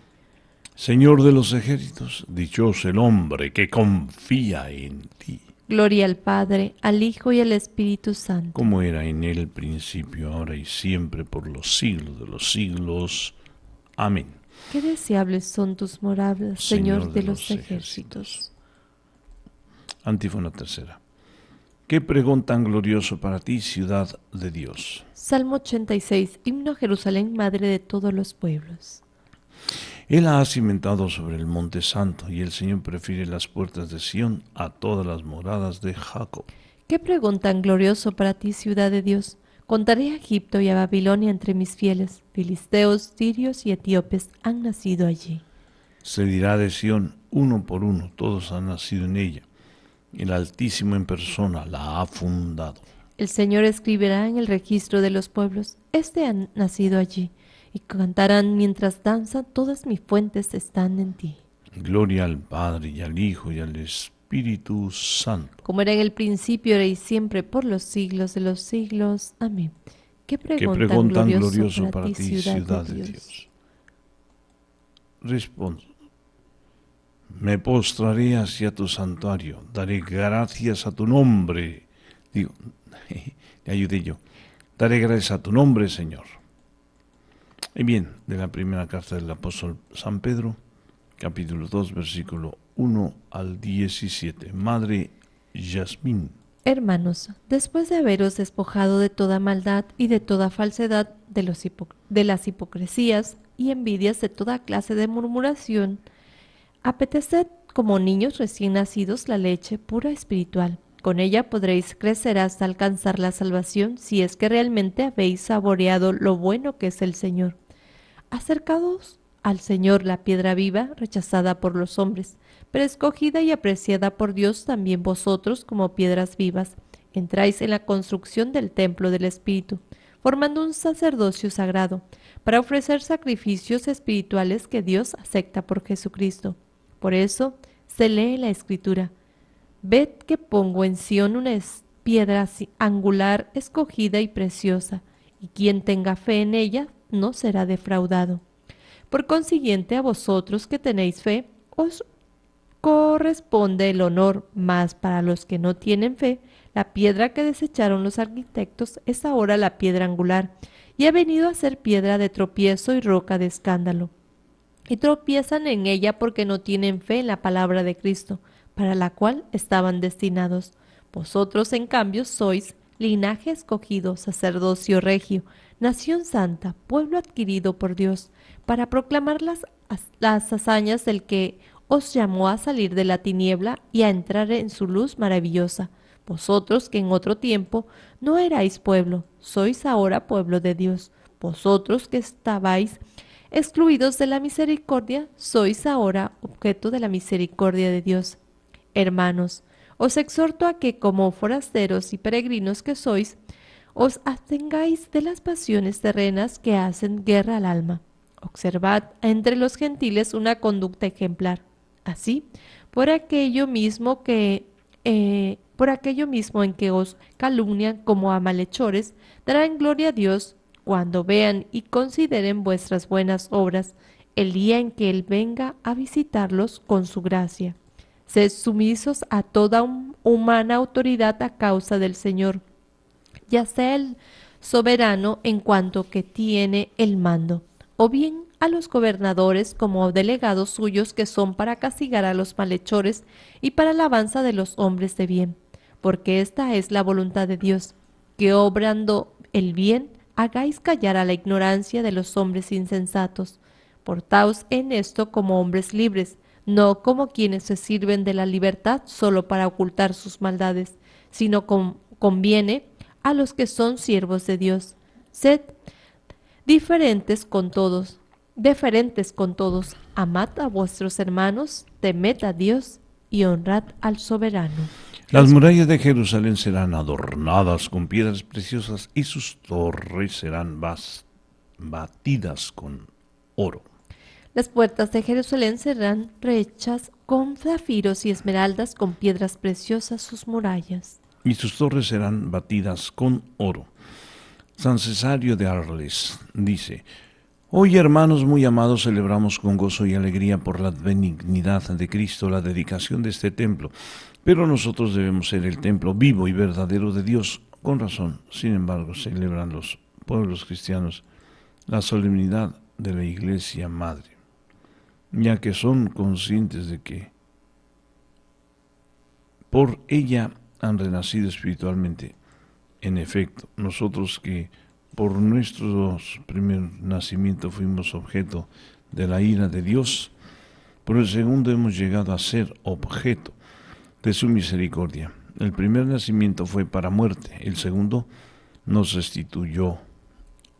Señor de los ejércitos, dichoso el hombre que confía en ti. Gloria al Padre, al Hijo y al Espíritu Santo. Como era en el principio, ahora y siempre, por los siglos de los siglos. Amén. Qué deseables son tus moradas, Señor, de, los, ejércitos. Antífona tercera. Qué pregón tan glorioso para ti, ciudad de Dios. Salmo 86, himno Jerusalén, madre de todos los pueblos. Él ha cimentado sobre el monte santo, y el Señor prefiere las puertas de Sión a todas las moradas de Jacob. ¿Qué pregunta tan glorioso para ti, ciudad de Dios? Contaré a Egipto y a Babilonia entre mis fieles. Filisteos, sirios y etíopes han nacido allí. Se dirá de Sión, uno por uno, todos han nacido en ella. El Altísimo en persona la ha fundado. El Señor escribirá en el registro de los pueblos, este ha nacido allí y cantarán mientras danza, todas mis fuentes están en ti. Gloria al Padre y al Hijo y al Espíritu Santo. Como era en el principio, era y siempre, por los siglos de los siglos. Amén. Qué pregunta glorioso, para, ti, ciudad, de Dios? Dios. Me postraré hacia tu santuario, daré gracias a tu nombre. Digo, le ayudé yo. Daré gracias a tu nombre, Señor y bien, de la primera carta del apóstol San Pedro, capítulo 2, versículo 1 al 17. Madre Yasmín. Hermanos, después de haberos despojado de toda maldad y de toda falsedad, de, los de las hipocresías y envidias de toda clase de murmuración, apeteced como niños recién nacidos la leche pura espiritual con ella podréis crecer hasta alcanzar la salvación si es que realmente habéis saboreado lo bueno que es el Señor. Acercados al Señor la piedra viva, rechazada por los hombres, pero escogida y apreciada por Dios también vosotros como piedras vivas. Entráis en la construcción del templo del Espíritu, formando un sacerdocio sagrado, para ofrecer sacrificios espirituales que Dios acepta por Jesucristo. Por eso se lee la Escritura. Ved que pongo en Sion una piedra angular escogida y preciosa, y quien tenga fe en ella no será defraudado. Por consiguiente, a vosotros que tenéis fe, os corresponde el honor, mas para los que no tienen fe, la piedra que desecharon los arquitectos es ahora la piedra angular, y ha venido a ser piedra de tropiezo y roca de escándalo. Y tropiezan en ella porque no tienen fe en la palabra de Cristo para la cual estaban destinados. Vosotros, en cambio, sois linaje escogido, sacerdocio regio, nación santa, pueblo adquirido por Dios, para proclamar las, hazañas del que os llamó a salir de la tiniebla y a entrar en su luz maravillosa. Vosotros que en otro tiempo no erais pueblo, sois ahora pueblo de Dios. Vosotros que estabais excluidos de la misericordia, sois ahora objeto de la misericordia de Dios. Hermanos, os exhorto a que, como forasteros y peregrinos que sois, os abstengáis de las pasiones terrenas que hacen guerra al alma. Observad entre los gentiles una conducta ejemplar. Así, por aquello mismo que eh, por aquello mismo en que os calumnian como a malhechores, darán gloria a Dios cuando vean y consideren vuestras buenas obras el día en que Él venga a visitarlos con su gracia. Sed sumisos a toda humana autoridad a causa del Señor, ya sea el soberano en cuanto que tiene el mando, o bien a los gobernadores como delegados suyos que son para castigar a los malhechores y para alabanza de los hombres de bien, porque esta es la voluntad de Dios, que obrando el bien hagáis callar a la ignorancia de los hombres insensatos. Portaos en esto como hombres libres, no como quienes se sirven de la libertad solo para ocultar sus maldades, sino como conviene a los que son siervos de Dios. Sed diferentes con todos, diferentes con todos, amad a vuestros hermanos, temed a Dios y honrad al soberano. Las murallas de Jerusalén serán adornadas con piedras preciosas y sus torres serán batidas con oro. Las puertas de Jerusalén serán rechas con zafiros y esmeraldas, con piedras preciosas sus murallas. Y sus torres serán batidas con oro. San Cesario de Arles dice, Hoy, hermanos muy amados, celebramos con gozo y alegría por la benignidad de Cristo la dedicación de este templo, pero nosotros debemos ser el templo vivo y verdadero de Dios. Con razón, sin embargo, celebran los pueblos cristianos la solemnidad de la Iglesia Madre ya que son conscientes de que por ella han renacido espiritualmente. En efecto, nosotros que por nuestro primer nacimiento fuimos objeto de la ira de Dios, por el segundo hemos llegado a ser objeto de su misericordia. El primer nacimiento fue para muerte, el segundo nos restituyó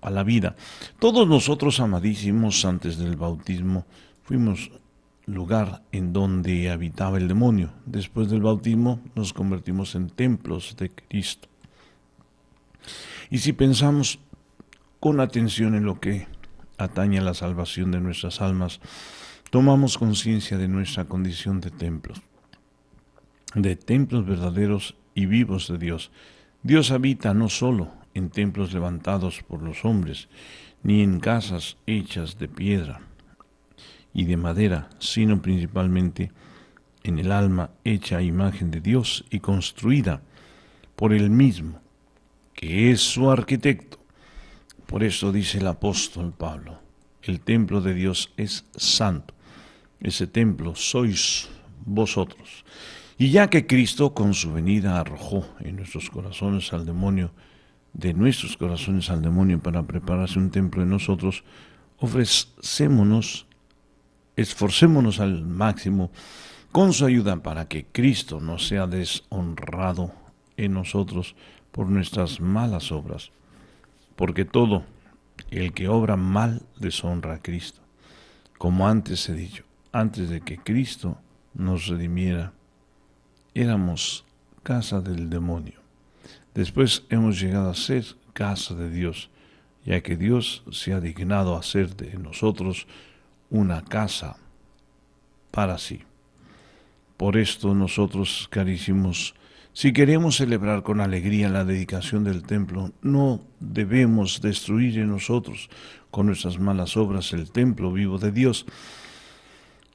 a la vida. Todos nosotros, amadísimos, antes del bautismo, fuimos lugar en donde habitaba el demonio. Después del bautismo nos convertimos en templos de Cristo. Y si pensamos con atención en lo que atañe a la salvación de nuestras almas, tomamos conciencia de nuestra condición de templos, de templos verdaderos y vivos de Dios. Dios habita no solo en templos levantados por los hombres, ni en casas hechas de piedra y de madera, sino principalmente en el alma hecha a imagen de Dios y construida por el mismo, que es su arquitecto. Por eso dice el apóstol Pablo, el templo de Dios es santo, ese templo sois vosotros. Y ya que Cristo con su venida arrojó en nuestros corazones al demonio, de nuestros corazones al demonio para prepararse un templo en nosotros, ofrecémonos Esforcémonos al máximo con su ayuda para que Cristo no sea deshonrado en nosotros por nuestras malas obras, porque todo el que obra mal deshonra a Cristo, como antes he dicho, antes de que Cristo nos redimiera, éramos casa del demonio. Después hemos llegado a ser casa de Dios, ya que Dios se ha dignado a hacer de nosotros una casa para sí. Por esto nosotros, carísimos, si queremos celebrar con alegría la dedicación del templo, no debemos destruir en nosotros con nuestras malas obras el templo vivo de Dios.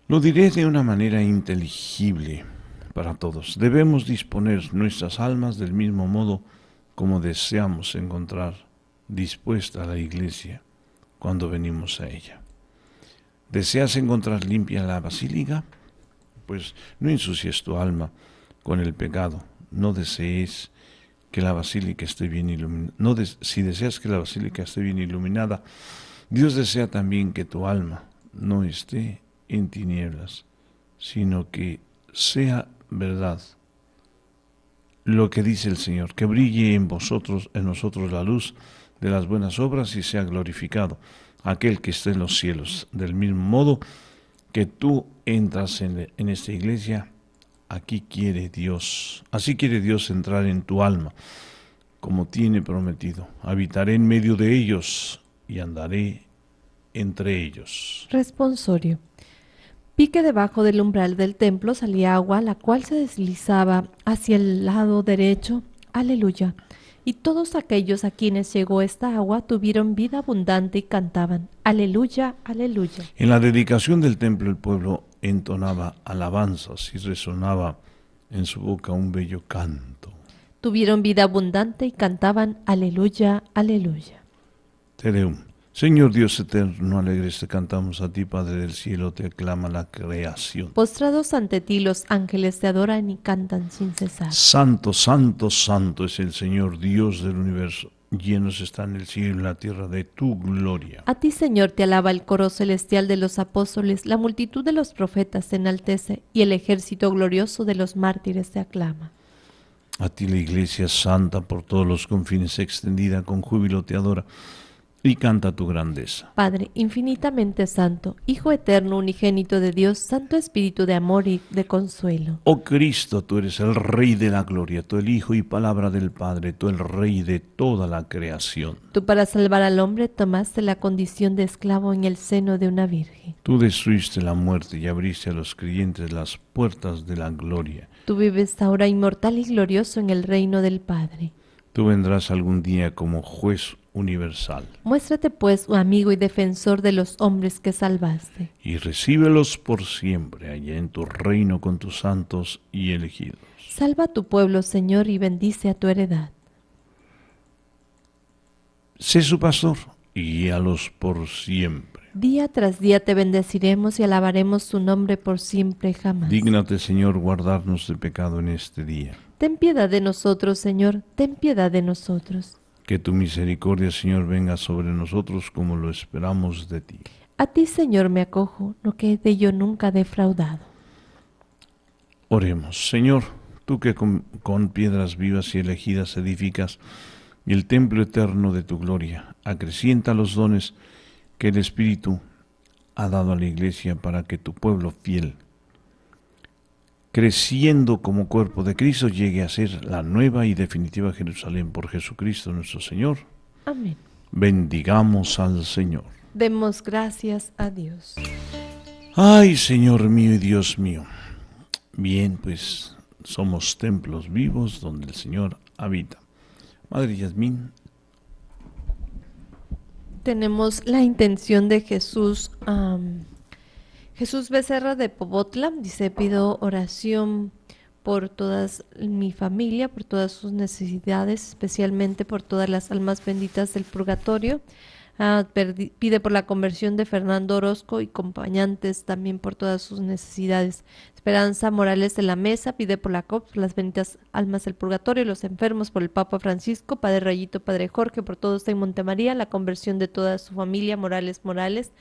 Lo diré de una manera inteligible para todos. Debemos disponer nuestras almas del mismo modo como deseamos encontrar dispuesta la iglesia cuando venimos a ella. ¿Deseas encontrar limpia la basílica? Pues no ensucies tu alma con el pecado. No desees que la basílica esté bien iluminada. No si deseas que la basílica esté bien iluminada, Dios desea también que tu alma no esté en tinieblas, sino que sea verdad lo que dice el Señor, que brille en vosotros, en nosotros la luz de las buenas obras y sea glorificado aquel que está en los cielos. Del mismo modo que tú entras en, esta iglesia, aquí quiere Dios, así quiere Dios entrar en tu alma, como tiene prometido. Habitaré en medio de ellos y andaré entre ellos. Responsorio. Pique debajo del umbral del templo salía agua, la cual se deslizaba hacia el lado derecho. Aleluya y todos aquellos a quienes llegó esta agua tuvieron vida abundante y cantaban, aleluya, aleluya. En la dedicación del templo el pueblo entonaba alabanzas y resonaba en su boca un bello canto. Tuvieron vida abundante y cantaban, aleluya, aleluya. Tereum. Señor Dios eterno, alegres te cantamos a ti, Padre del cielo, te aclama la creación. Postrados ante ti, los ángeles te adoran y cantan sin cesar. Santo, santo, santo es el Señor Dios del universo. Llenos están el cielo y la tierra de tu gloria. A ti, Señor, te alaba el coro celestial de los apóstoles, la multitud de los profetas se enaltece y el ejército glorioso de los mártires te aclama. A ti la Iglesia Santa por todos los confines extendida con júbilo te adora y canta tu grandeza. Padre infinitamente santo, Hijo eterno, unigénito de Dios, Santo Espíritu de amor y de consuelo. Oh Cristo, tú eres el Rey de la gloria, tú el Hijo y palabra del Padre, tú el Rey de toda la creación. Tú para salvar al hombre tomaste la condición de esclavo en el seno de una virgen. Tú destruiste la muerte y abriste a los creyentes las puertas de la gloria. Tú vives ahora inmortal y glorioso en el reino del Padre. Tú vendrás algún día como juez universal. Muéstrate pues oh amigo y defensor de los hombres que salvaste. Y recíbelos por siempre allá en tu reino con tus santos y elegidos. Salva a tu pueblo, Señor, y bendice a tu heredad. Sé su pastor y guíalos por siempre. Día tras día te bendeciremos y alabaremos su nombre por siempre jamás. Dígnate, Señor, guardarnos de pecado en este día Ten piedad de nosotros, Señor, ten piedad de nosotros. Que tu misericordia, Señor, venga sobre nosotros como lo esperamos de ti. A ti, Señor, me acojo, no quede yo nunca defraudado. Oremos, Señor, tú que con, con piedras vivas y elegidas edificas el templo eterno de tu gloria, acrecienta los dones que el Espíritu ha dado a la Iglesia para que tu pueblo fiel creciendo como cuerpo de Cristo, llegue a ser la nueva y definitiva Jerusalén por Jesucristo nuestro Señor. Amén. Bendigamos al Señor. Demos gracias a Dios. Ay, Señor mío y Dios mío. Bien, pues somos templos vivos donde el Señor habita. Madre Yasmín. Tenemos la intención de Jesús Jesús Becerra de Pobotla dice, pido oración por toda mi familia, por todas sus necesidades, especialmente por todas las almas benditas del purgatorio. Ah, pide por la conversión de Fernando Orozco y compañantes también por todas sus necesidades. Esperanza Morales de la Mesa pide por la COP, las benditas almas del purgatorio, los enfermos, por el Papa Francisco, Padre Rayito, Padre Jorge, por todos en Montemaría, la conversión de toda su familia, Morales Morales,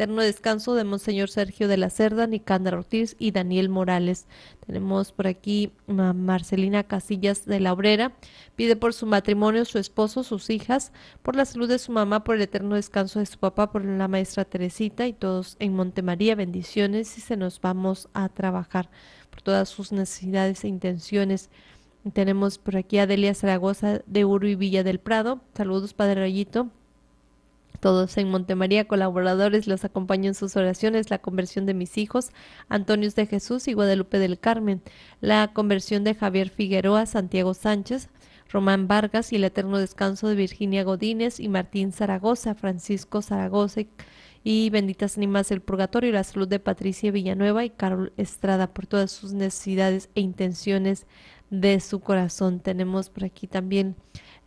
eterno descanso de Monseñor Sergio de la Cerda, Nicanda Ortiz y Daniel Morales. Tenemos por aquí a Marcelina Casillas de la Obrera. Pide por su matrimonio, su esposo, sus hijas, por la salud de su mamá, por el eterno descanso de su papá, por la maestra Teresita y todos en Montemaría. Bendiciones y se nos vamos a trabajar por todas sus necesidades e intenciones. Tenemos por aquí a Delia Zaragoza de Uru y Villa del Prado. Saludos, Padre Rayito. Todos en Montemaría colaboradores los acompaño en sus oraciones la conversión de mis hijos, Antonios de Jesús y Guadalupe del Carmen, la conversión de Javier Figueroa, Santiago Sánchez, Román Vargas y el eterno descanso de Virginia Godínez y Martín Zaragoza, Francisco Zaragoza y benditas animas del purgatorio y la salud de Patricia Villanueva y Carol Estrada por todas sus necesidades e intenciones de su corazón. Tenemos por aquí también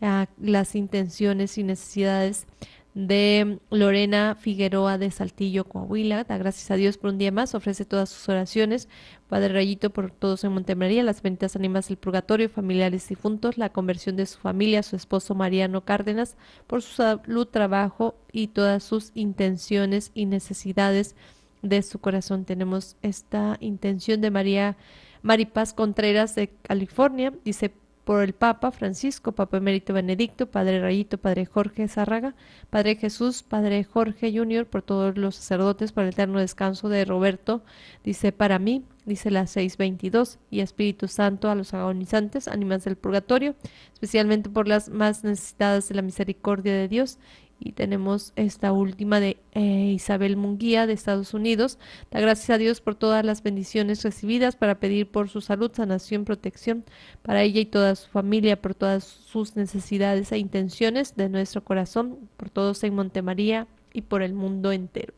ah, las intenciones y necesidades de Lorena Figueroa de Saltillo, Coahuila. Da gracias a Dios por un día más, ofrece todas sus oraciones. Padre Rayito, por todos en Montemaría, las benditas ánimas del purgatorio, familiares difuntos, la conversión de su familia, su esposo Mariano Cárdenas, por su salud, trabajo y todas sus intenciones y necesidades de su corazón. Tenemos esta intención de María Maripaz Contreras de California. Dice, por el Papa Francisco, Papa Emérito Benedicto, Padre Rayito, Padre Jorge Zárraga, Padre Jesús, Padre Jorge Junior, por todos los sacerdotes, por el eterno descanso de Roberto, dice para mí, dice la 622, y Espíritu Santo a los agonizantes, ánimas del purgatorio, especialmente por las más necesitadas de la misericordia de Dios, y tenemos esta última de eh, Isabel Munguía de Estados Unidos. Da gracias a Dios por todas las bendiciones recibidas para pedir por su salud, sanación, protección para ella y toda su familia, por todas sus necesidades e intenciones de nuestro corazón, por todos en Montemaría y por el mundo entero.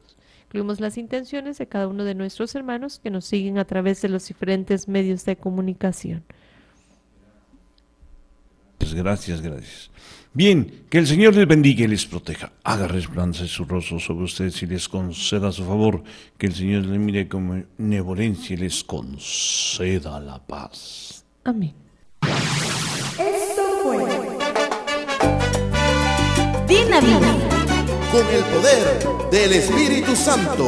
Incluimos las intenciones de cada uno de nuestros hermanos que nos siguen a través de los diferentes medios de comunicación. Pues gracias, gracias. Bien, que el Señor les bendiga y les proteja. Haga resplandecer su rostro sobre ustedes y les conceda su favor. Que el Señor les mire con benevolencia y les conceda la paz. Amén. Esto fue Dinamita. Con el poder del Espíritu Santo.